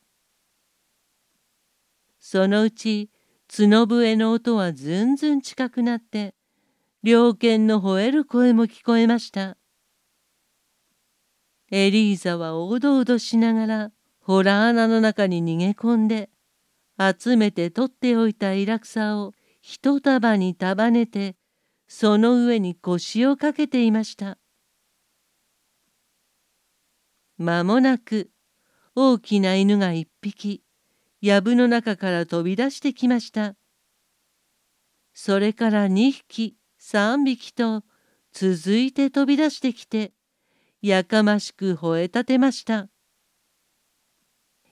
[SPEAKER 1] そのうち角笛の音はずんずん近くなって、猟犬の吠える声も聞こえました。エリーザはおどおどしながらほら穴の中に逃げ込んで集めて取っておいたイラクサを一束に束ねてその上に腰をかけていましたまもなく大きな犬が一匹藪の中から飛び出してきましたそれから2匹3匹と続いて飛び出してきてやかましく吠えたてました。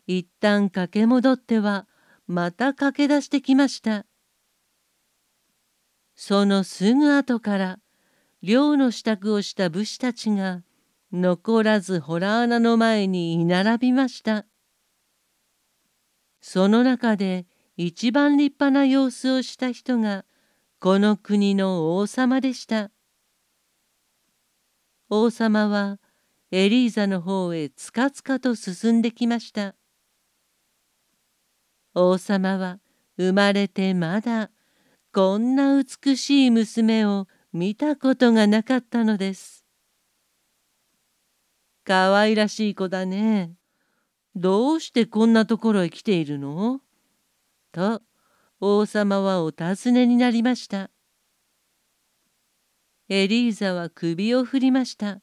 [SPEAKER 1] 一旦駆け戻ってはまた駆け出してきました。そのすぐ後から寮の支度をした武士たちが残らず洞穴の前に居並びました。その中で一番立派な様子をした人がこの国の王様でした。王様はエリーザの方へつかつかと進んできました。王様は生まれてまだこんな美しい娘を見たことがなかったのです。かわいらしい子だね。どうしてこんなところへ来ているのと王様はお尋ねになりました。エリーザは首を振りました。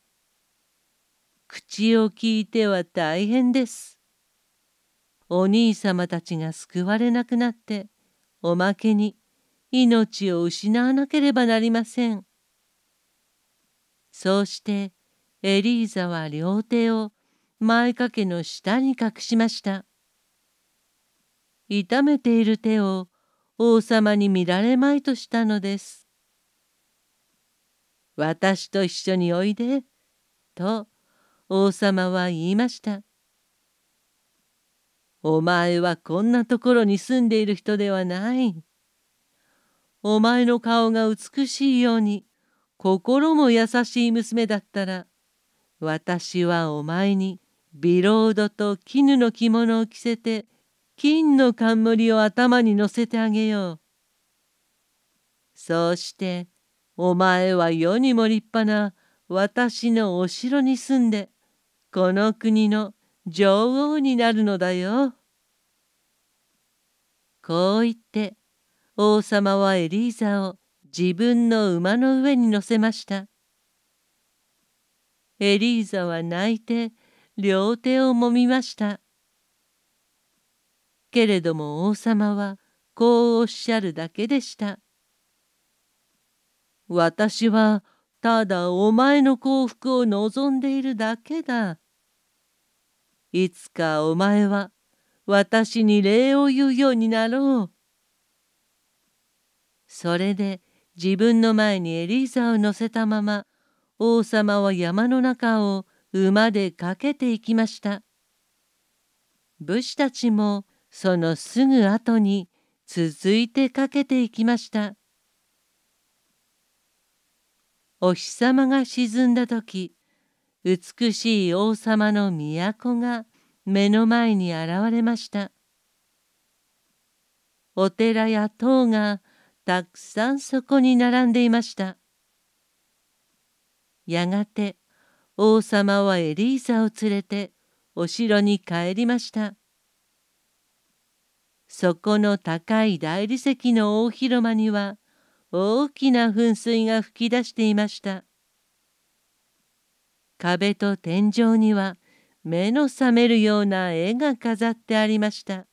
[SPEAKER 1] 口を聞いては大変です。お兄様たちが救われなくなっておまけに命を失わなければなりません。そうしてエリーザは両手を前掛けの下に隠しました。痛めている手を王様に見られまいとしたのです。私と一緒においで、と王様は言いました。お前はこんなところに住んでいる人ではない。お前の顔が美しいように心も優しい娘だったら私はお前にビロードと絹の着物を着せて金の冠を頭に乗せてあげよう。そうしてお前は世にも立派な私のお城に住んでこの国の女王になるのだよ。こう言って王様はエリーザを自分の馬の上に乗せました。エリーザは泣いて両手をもみました。けれども王様はこうおっしゃるだけでした。私はただお前の幸福を望んでいるだけだ。いつかお前は私に礼を言うようになろう。それで自分の前にエリーザを乗せたまま王様は山の中を馬で駆けていきました。武士たちもそのすぐ後に続いて駆けていきました。お日様が沈んだ時美しい王様の都が目の前に現れました。お寺や塔がたくさんそこに並んでいました。やがて王様はエリーザを連れてお城に帰りました。そこの高い大理石の大広間には大きな噴水が噴き出していました。壁と天井には目の覚めるような絵が飾ってありました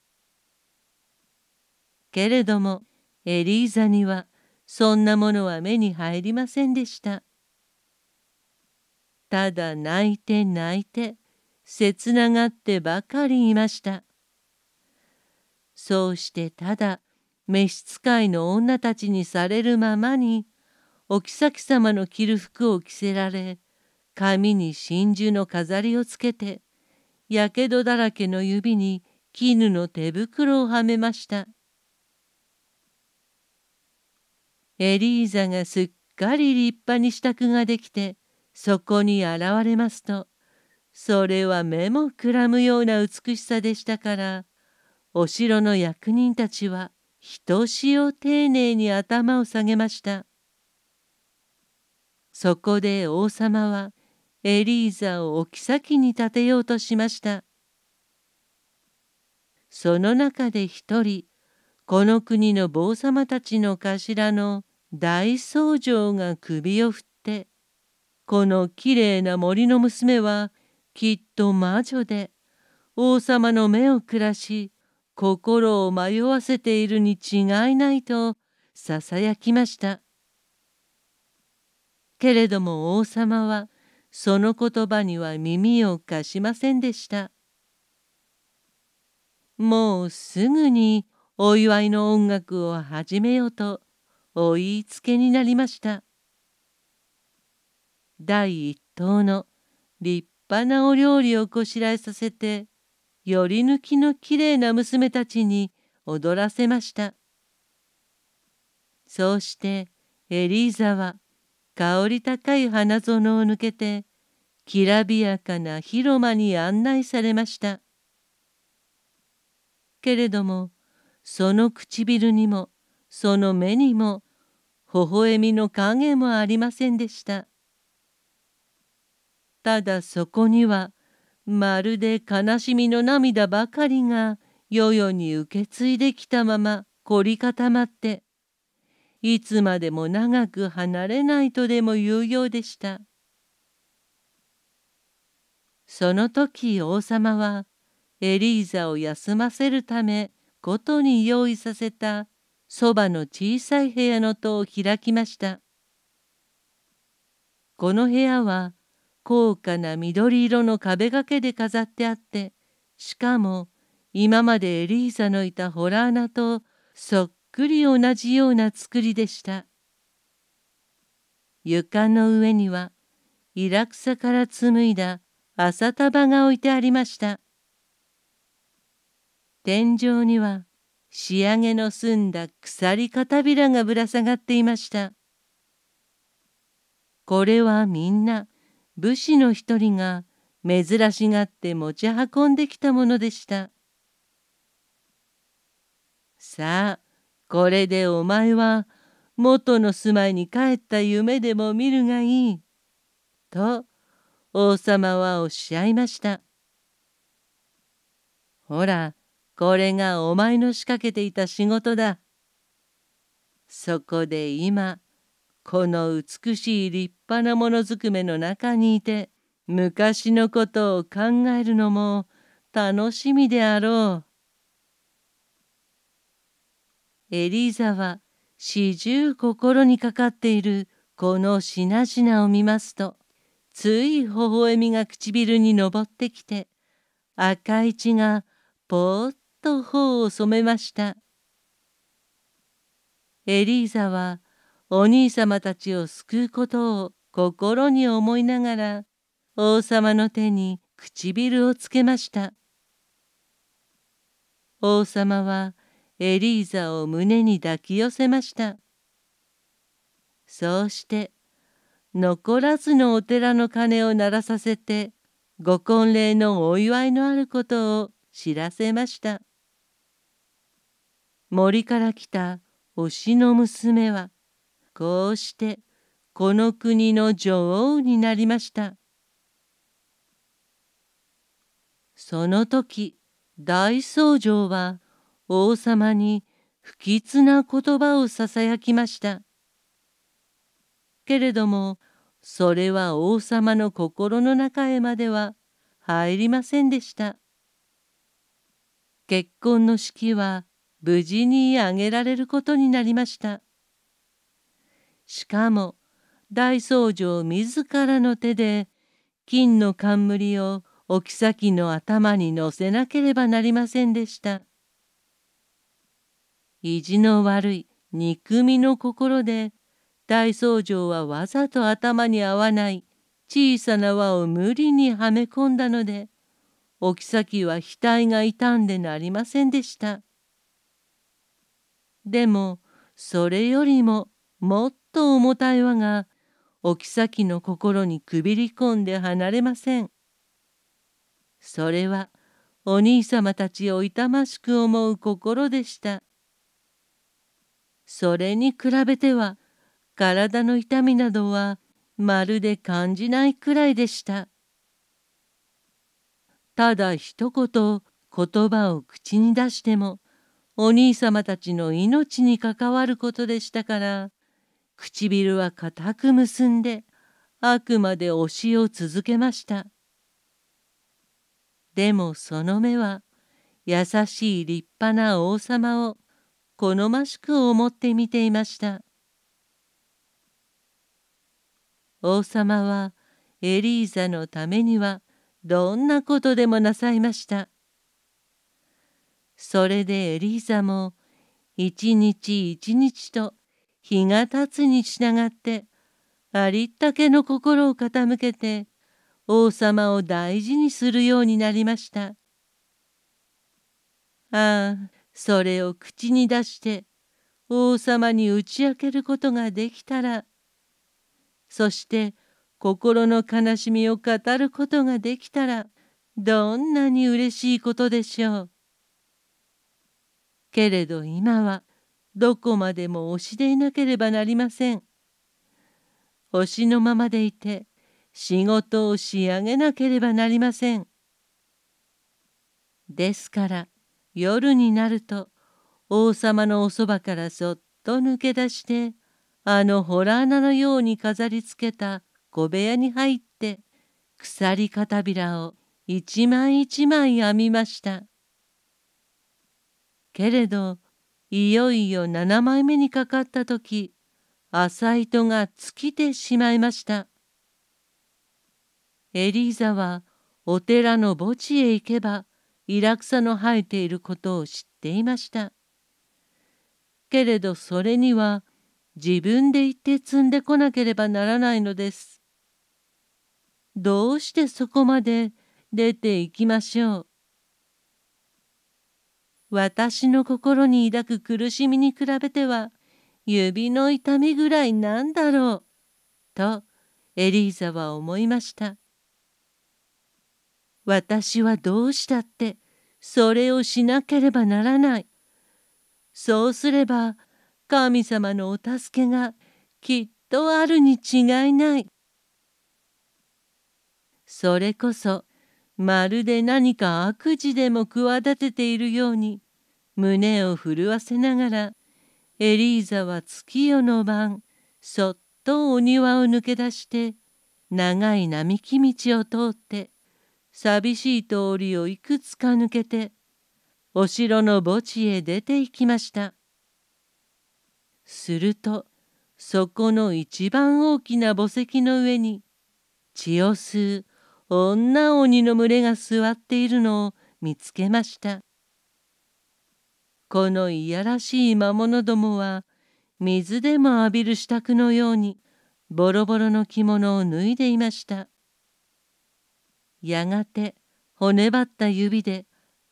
[SPEAKER 1] けれどもエリーザにはそんなものは目に入りませんでしたただ泣いて泣いて切ながってばかりいましたそうしてただ召使いの女たちにされるままにお妃様の着る服を着せられ髪に真珠の飾りをつけてやけどだらけの指に絹の手袋をはめましたエリーザがすっかり立派に支度ができてそこに現れますとそれは目もくらむような美しさでしたからお城の役人たちはひとしお丁寧に頭を下げましたそこで王様はエリーザを先に立てようとしましたその中で一人この国の坊様たちの頭の大僧正が首を振ってこのきれいな森の娘はきっと魔女で王様の目を暮らし心を迷わせているに違いないとささやきましたけれども王様は「その言葉には耳を貸しませんでした。もうすぐにお祝いの音楽を始めようとお言いつけになりました。第一党の立派なお料理をこしらえさせて、より抜きのきれいな娘たちに踊らせました。そうしてエリーザは香り高い花園を抜けてきらびやかな広間に案内されましたけれどもその唇にもその目にも微笑みの影もありませんでしたただそこにはまるで悲しみの涙ばかりが世々に受け継いできたまま凝り固まっていつまでも長く離れないとでも言うようでした。その時王様はエリーザを休ませるためごとに用意させたそばの小さい部屋の戸を開きました。この部屋は高価な緑色の壁掛けで飾ってあってしかも今までエリーザのいたホラー穴とそっくり同じような造りでした床の上にはイラクサから紡いだ朝束が置いてありました天井には仕上げの澄んだ鎖片びらがぶら下がっていましたこれはみんな武士の一人が珍しがって持ち運んできたものでしたさあこれでお前は元の住まいに帰った夢でも見るがいい。と王様はおっしゃいました。ほら、これがお前の仕掛けていた仕事だ。そこで今、この美しい立派なものづくめの中にいて、昔のことを考えるのも楽しみであろう。エリーザは始終心にかかっているこの品々を見ますとつい微笑みが唇に上ってきて赤い血がぽーっと頬を染めましたエリーザはお兄様たちを救うことを心に思いながら王様の手に唇をつけました王様はエリーザを胸に抱き寄せましたそうして残らずのお寺の鐘を鳴らさせてご婚礼のお祝いのあることを知らせました森から来た推しの娘はこうしてこの国の女王になりましたその時大僧正は王様に不吉な言葉をささやきました。けれどもそれは王様の心の中へまでは入りませんでした。結婚の式は無事に挙げられることになりました。しかも大僧正自らの手で金の冠をお妃の頭に乗せなければなりませんでした。意地の悪い憎みの心で大僧正はわざと頭に合わない小さな輪を無理にはめ込んだのでお妃は額が傷んでなりませんでした。でもそれよりももっと重たい輪がお妃の心にくびり込んで離れません。それはお兄様たちを痛ましく思う心でした。それに比べては体の痛みなどはまるで感じないくらいでしたただ一言言葉を口に出してもお兄様たちの命に関わることでしたから唇は固く結んであくまで推しを続けましたでもその目は優しい立派な王様を好ましく思って見ていました王様はエリーザのためにはどんなことでもなさいましたそれでエリーザも一日一日と日が経つに従ってありったけの心を傾けて王様を大事にするようになりました。ああそれを口に出して王様に打ち明けることができたらそして心の悲しみを語ることができたらどんなに嬉しいことでしょう。けれど今はどこまでも推しでいなければなりません。推しのままでいて仕事を仕上げなければなりません。ですから夜になると王様のおそばからそっと抜け出してあの洞穴のように飾りつけた小部屋に入って鎖片びらを一枚一枚編みました。けれどいよいよ7枚目にかかった時浅糸が尽きてしまいました。エリーザはお寺の墓地へ行けばイラクサの生えていることを知っていました。けれどそれには自分で行って積んでこなければならないのです。どうしてそこまで出て行きましょう。私の心に抱く苦しみに比べては指の痛みぐらいなんだろう。とエリーザは思いました。私はどうしたってそれをしなければならない。そうすれば神様のお助けがきっとあるに違いない。それこそまるで何か悪事でも企てているように胸を震わせながらエリーザは月夜の晩そっとお庭を抜け出して長い並木道を通って寂しい通りをいくつか抜けてお城の墓地へ出て行きましたするとそこの一番大きな墓石の上に血を吸う女鬼の群れが座っているのを見つけましたこのいやらしい魔物どもは水でも浴びる支度のようにボロボロの着物を脱いでいましたやがて骨ばった指で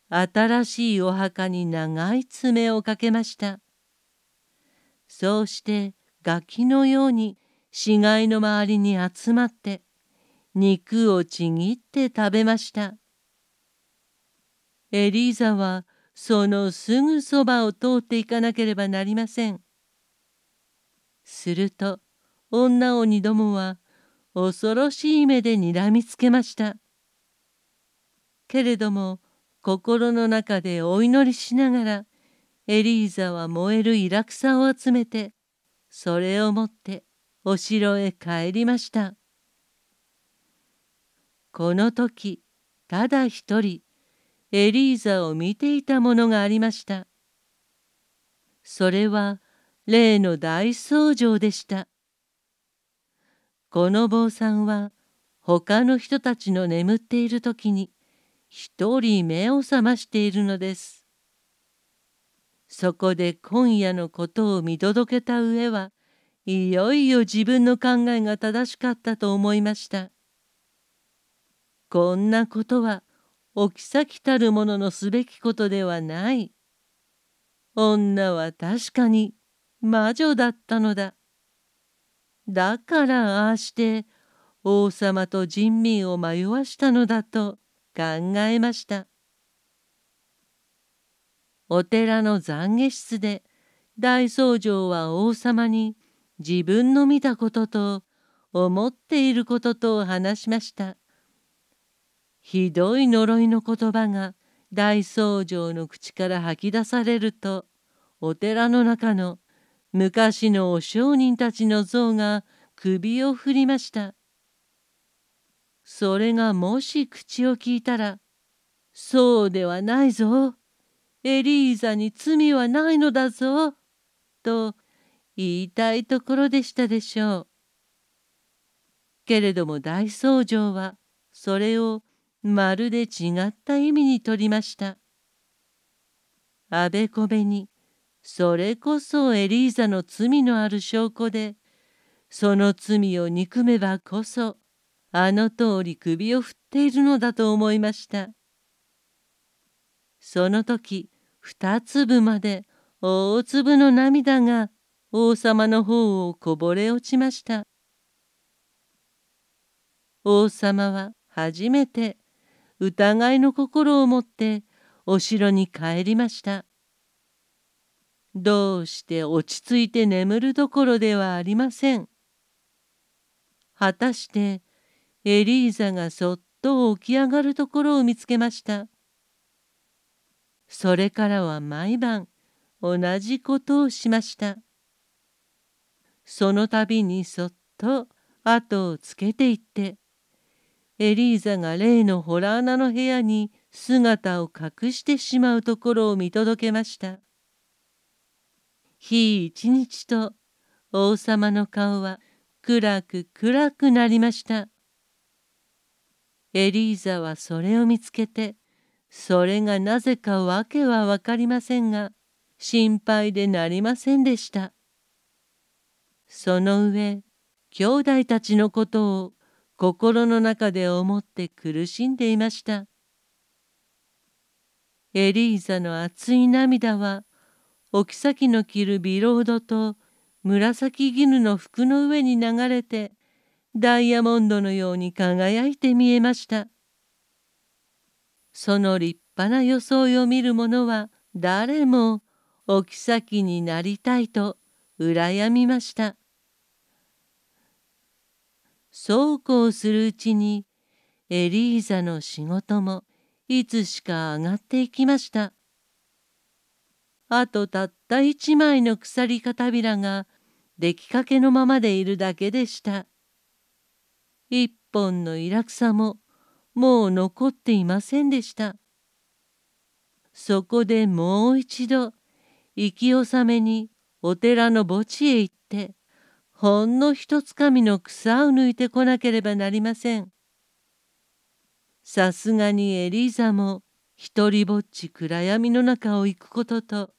[SPEAKER 1] 新しいお墓に長い爪をかけましたそうしてガキのように死骸の周りに集まって肉をちぎって食べましたエリーザはそのすぐそばを通っていかなければなりませんすると女鬼どもは恐ろしい目でにらみつけましたけれども心の中でお祈りしながらエリーザは燃えるイラクサを集めてそれを持ってお城へ帰りましたこの時ただ一人エリーザを見ていたものがありましたそれは例の大僧正でしたこの坊さんは他の人たちの眠っている時に一人目を覚ましているのです。そこで今夜のことを見届けた上はいよいよ自分の考えが正しかったと思いました。こんなことはお妃たるもののすべきことではない。女は確かに魔女だったのだ。だからああして王様と人民を迷わしたのだと考えましたお寺の懺悔室で大僧正は王様に自分の見たことと思っていることと話しましたひどい呪いの言葉が大僧正の口から吐き出されるとお寺の中の昔のお商人たちの像が首を振りましたそれがもし口を聞いたら、そうではないぞ。エリーザに罪はないのだぞ。と言いたいところでしたでしょう。けれども大僧正はそれをまるで違った意味にとりました。あべこべにそれこそエリーザの罪のある証拠でその罪を憎めばこそあの通り首を振っているのだと思いましたその時二粒まで大粒の涙が王様の方をこぼれ落ちました王様は初めて疑いの心を持ってお城に帰りましたどうして落ち着いて眠るどころではありません果たしてエリーザがそっと起き上がるところを見つけましたそれからは毎晩同じことをしましたその度にそっと後をつけていってエリーザが例のホラー穴の部屋に姿を隠してしまうところを見届けました日一日と王様の顔は暗く暗くなりました。エリーザはそれを見つけてそれがなぜかわけはわかりませんが心配でなりませんでしたその上兄弟たちのことを心の中で思って苦しんでいましたエリーザの熱い涙はお妃の着るビロードと紫絹の服の上に流れてダイヤモンドのように輝いて見えましたその立派な装いを見る者は誰もお妃になりたいと羨みましたそうこうするうちにエリーザの仕事もいつしか上がっていきましたあとたった一枚の鎖帷子が出来かけのままでいるだけでした。一本のイラクサももう残っていませんでした。そこでもう一度生き納めにお寺の墓地へ行ってほんの一つかみの草を抜いてこなければなりません。さすがにエリーザも一りぼっち暗闇の中を行くことと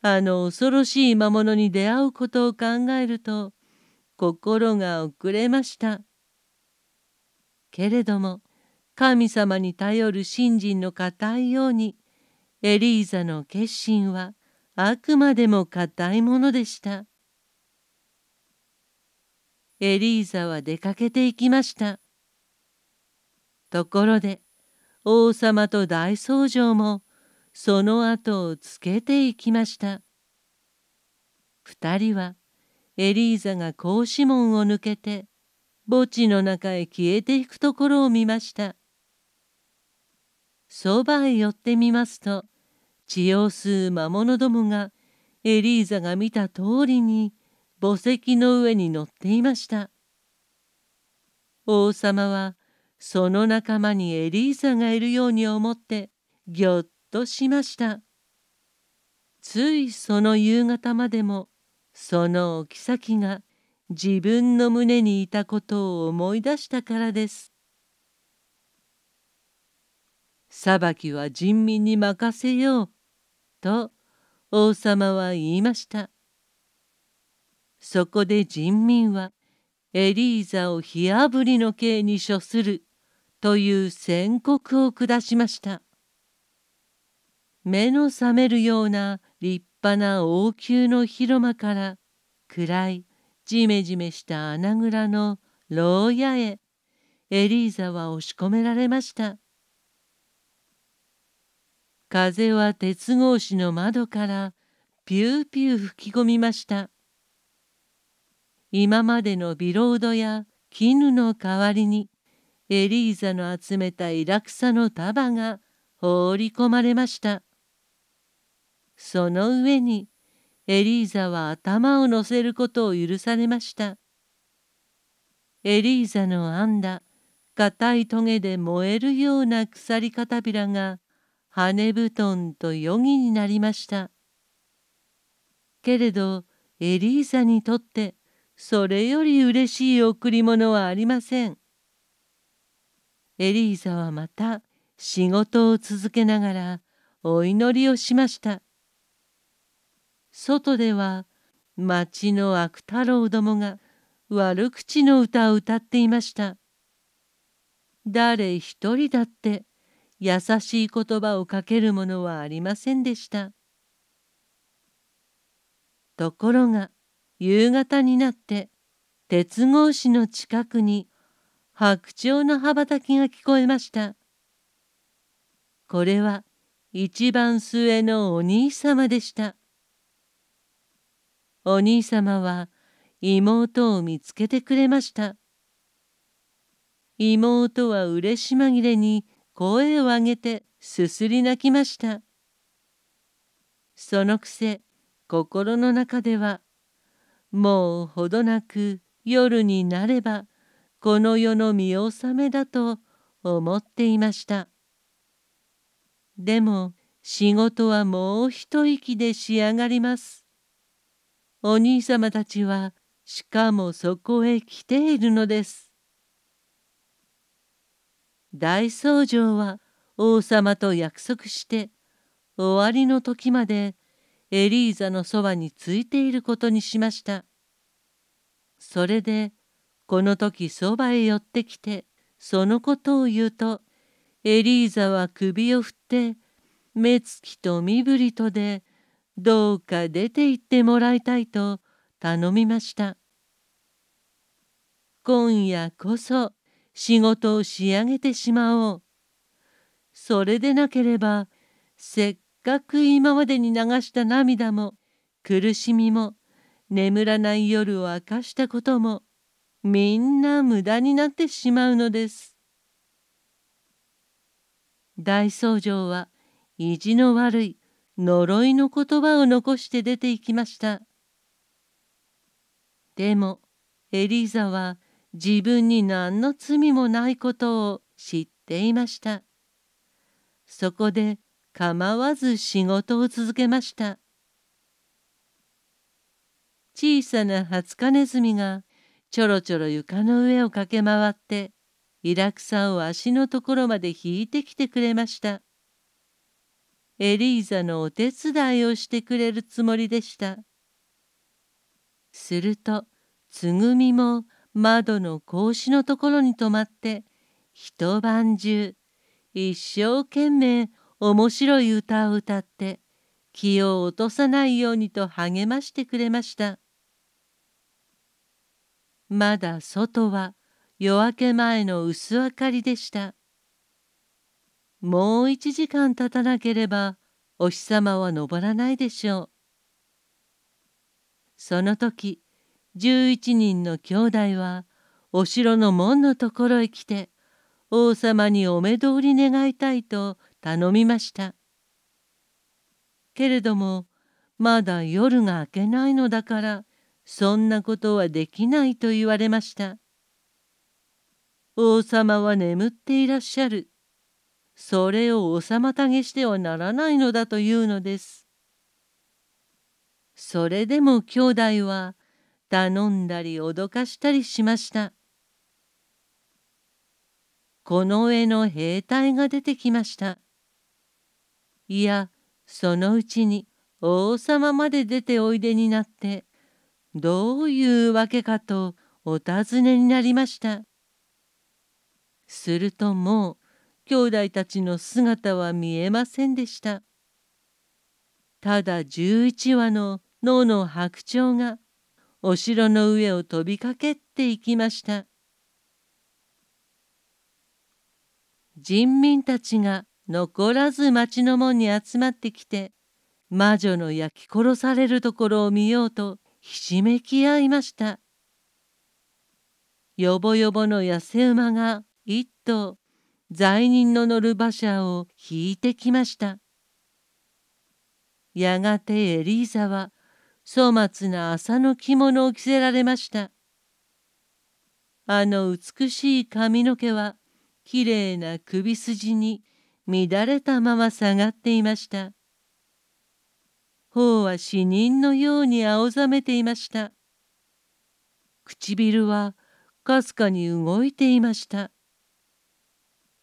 [SPEAKER 1] あの恐ろしい魔物に出会うことを考えると心が遅れました。けれども神様に頼る信心の固いようにエリーザの決心はあくまでも固いものでしたエリーザは出かけていきましたところで王様と大僧正もその後をつけていきました二人はエリーザが格子門を抜けて墓地の中へ消えていくところを見ましたそばへ寄ってみますと血を吸う魔物どもがエリーザが見た通りに墓石の上に乗っていました王様はその仲間にエリーザがいるように思ってぎょっとしましたついその夕方までもそのおきが自分の胸にいたことを思い出したからです。裁きは人民に任せよう」と王様は言いました。そこで人民はエリーザを火あぶりの刑に処するという宣告を下しました。目の覚めるような立派な王宮の広間から暗いじめじめした穴蔵の牢屋へエリーザは押し込められました風は鉄格子の窓からピューピュー吹き込みました今までのビロードや絹の代わりにエリーザの集めたイラクサの束が放り込まれましたその上にエリーザは頭を乗せることを許されました。エリーザの編んだ硬いトゲで燃えるような鎖片びらが羽布団と余儀になりました。けれどエリーザにとってそれより嬉しい贈り物はありません。エリーザはまた仕事を続けながらお祈りをしました。外では町の悪太郎どもが悪口の歌を歌っていました。誰一人だって優しい言葉をかけるものはありませんでした。ところが夕方になって鉄格子の近くに白鳥の羽ばたきが聞こえました。これは一番末のお兄様でした。お兄様は妹を見つけてくれました。妹は嬉し紛れに声を上げてすすり泣きました。そのくせ心の中ではもうほどなく夜になればこの世の見納めだと思っていました。でも仕事はもう一息で仕上がります。お兄様たちはしかもそこへ来ているのです。大僧正は王様と約束して終わりの時までエリーザのそばについていることにしました。それでこの時そばへ寄ってきてそのことを言うとエリーザは首を振って目つきと身振りとでどうか出て行ってもらいたいと頼みました今夜こそ仕事を仕上げてしまおうそれでなければせっかく今までに流した涙も苦しみも眠らない夜を明かしたこともみんな無駄になってしまうのです大僧正は意地の悪い呪いの言葉を残して出ていきました。でもエリーザは自分に何の罪もないことを知っていました。そこで構わず仕事を続けました。小さなハツカネズミがちょろちょろ床の上を駆け回ってイラクサを足のところまで引いてきてくれました。エリーザのお手伝いをしてくれるつもりでしたするとつぐみも窓の格子のところに泊まって一晩中一生懸命面白い歌を歌って気を落とさないようにと励ましてくれましたまだ外は夜明け前の薄明かりでしたもう一時間経たなければお日様は昇らないでしょう。その時十一人の兄弟はお城の門のところへ来て王様にお目通り願いたいと頼みました。けれどもまだ夜が明けないのだからそんなことはできないと言われました。王様は眠っていらっしゃる。それをお妨げしてはならないのだというのです。それでも兄弟は頼んだり脅かしたりしました。この絵の兵隊が出てきました。いや、そのうちに王様まで出ておいでになって、どういうわけかとお尋ねになりました。するともう兄弟たちの姿は見えませんでした。ただ11羽の脳の白鳥がお城の上を飛びかけっていきました。人民たちが残らず町の門に集まってきて魔女の焼き殺されるところを見ようとひしめき合いました。よぼよぼの痩せ馬が一頭罪人の乗る馬車を引いてきました。やがてエリーザは粗末な麻の着物を着せられました。あの美しい髪の毛はきれいな首筋に乱れたまま下がっていました。頬は死人のように青ざめていました。唇はかすかに動いていました。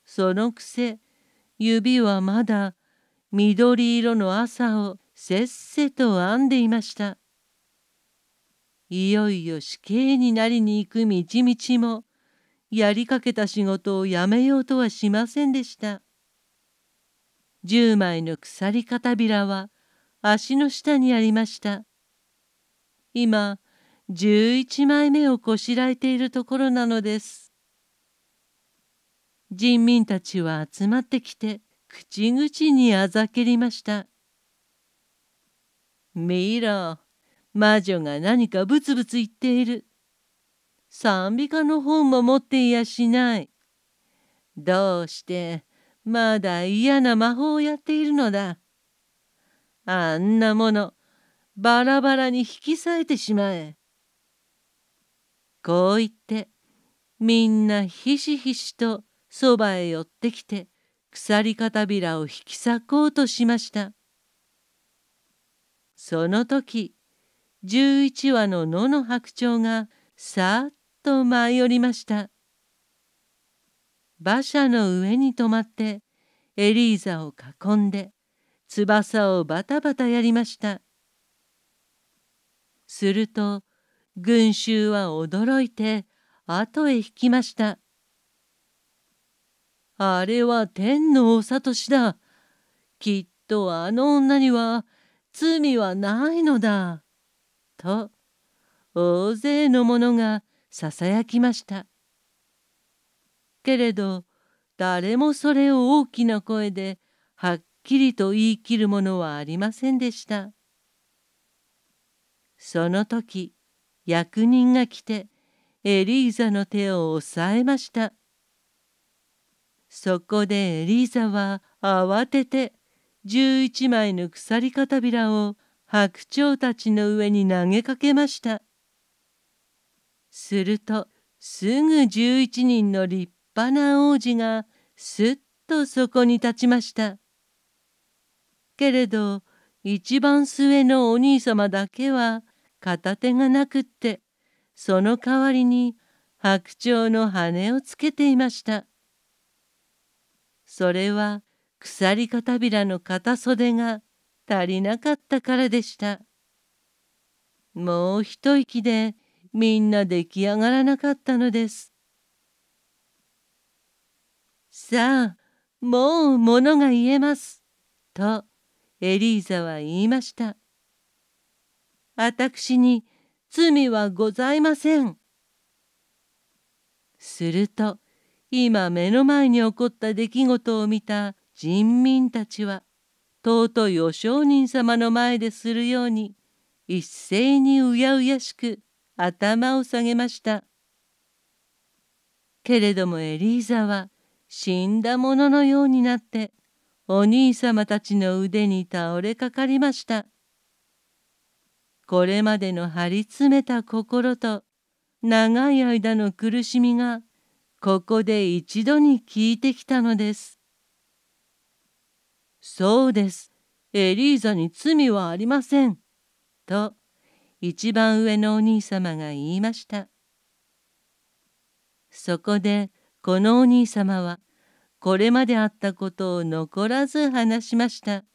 [SPEAKER 1] そのくせ指はまだ緑色の朝をせっせと編んでいました。いよいよ死刑になりに行く道々もやりかけた仕事をやめようとはしませんでした。10枚の鎖片びらは足の下にありました。今11枚目をこしらえているところなのです。人民たちは集まってきて口々にあざけりました。見ろ、魔女が何かブツブツ言っている。賛美歌の本も持っていやしない。どうしてまだ嫌な魔法をやっているのだ。あんなものバラバラに引き裂いてしまえ。こう言ってみんなひしひしとそばへ寄ってきて鎖片びらを引き裂こうとしましたその時十一羽の野の白鳥がさーっと舞い降りました馬車の上に止まってエリーザを囲んで翼をバタバタやりましたすると群衆は驚いて後へ引きましたあれは天のおさとしだ。きっとあの女には罪はないのだ。と大勢の者がささやきました。けれど誰もそれを大きな声ではっきりと言い切るものはありませんでした。その時役人が来てエリーザの手を押さえました。そこでエリーザは慌てて11枚の鎖片びらを白鳥たちの上に投げかけました。するとすぐ11人の立派な王子がすっとそこに立ちました。けれど一番末のお兄様だけは片手がなくってその代わりに白鳥の羽をつけていました。それは鎖片びらの片袖が足りなかったからでした。もう一息でみんな出来上がらなかったのです。さあ、もうものが言えます。とエリーザは言いました。私に罪はございません。すると今目の前に起こった出来事を見た人民たちは尊いお商人様の前でするように一斉にうやうやしく頭を下げましたけれどもエリーザは死んだもののようになってお兄様たちの腕に倒れかかりましたこれまでの張り詰めた心と長い間の苦しみがここで一度に聞いてきたのです。そうです。エリーザに罪はありません。と、一番上のお兄様が言いました。そこで、このお兄様は、これまであったことを残らず話しました。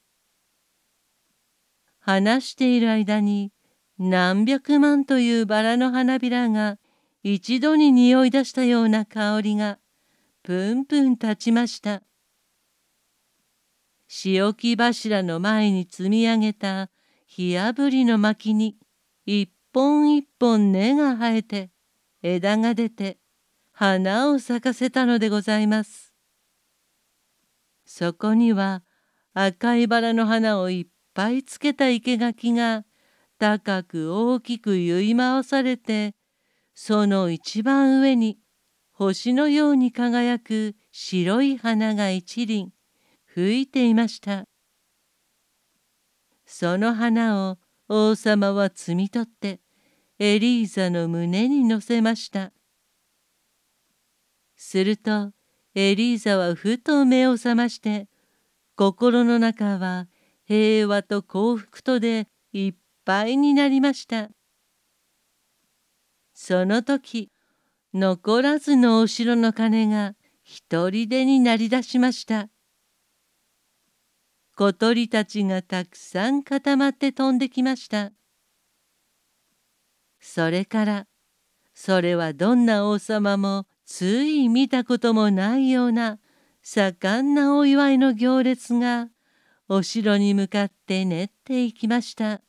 [SPEAKER 1] 話している間に何百万というバラの花びらが一度に匂い出したような香りがプンプン立ちました置き柱の前に積み上げた火あぶりの薪に一本一本根が生えて枝が出て花を咲かせたのでございますそこには赤いバラの花をいっぱいつけた生け垣が高く大きく結い回されてその一番上に星のように輝く白い花が一輪吹いていましたその花を王様は摘み取ってエリーザの胸に乗せましたするとエリーザはふと目を覚まして心の中は平和と幸福とでいっぱいになりました。その時残らずのお城の鐘が一人でになりだしました小鳥たちがたくさん固まって飛んできましたそれからそれはどんな王様もつい見たこともないような盛んなお祝いの行列がお城に向かって練っていきました。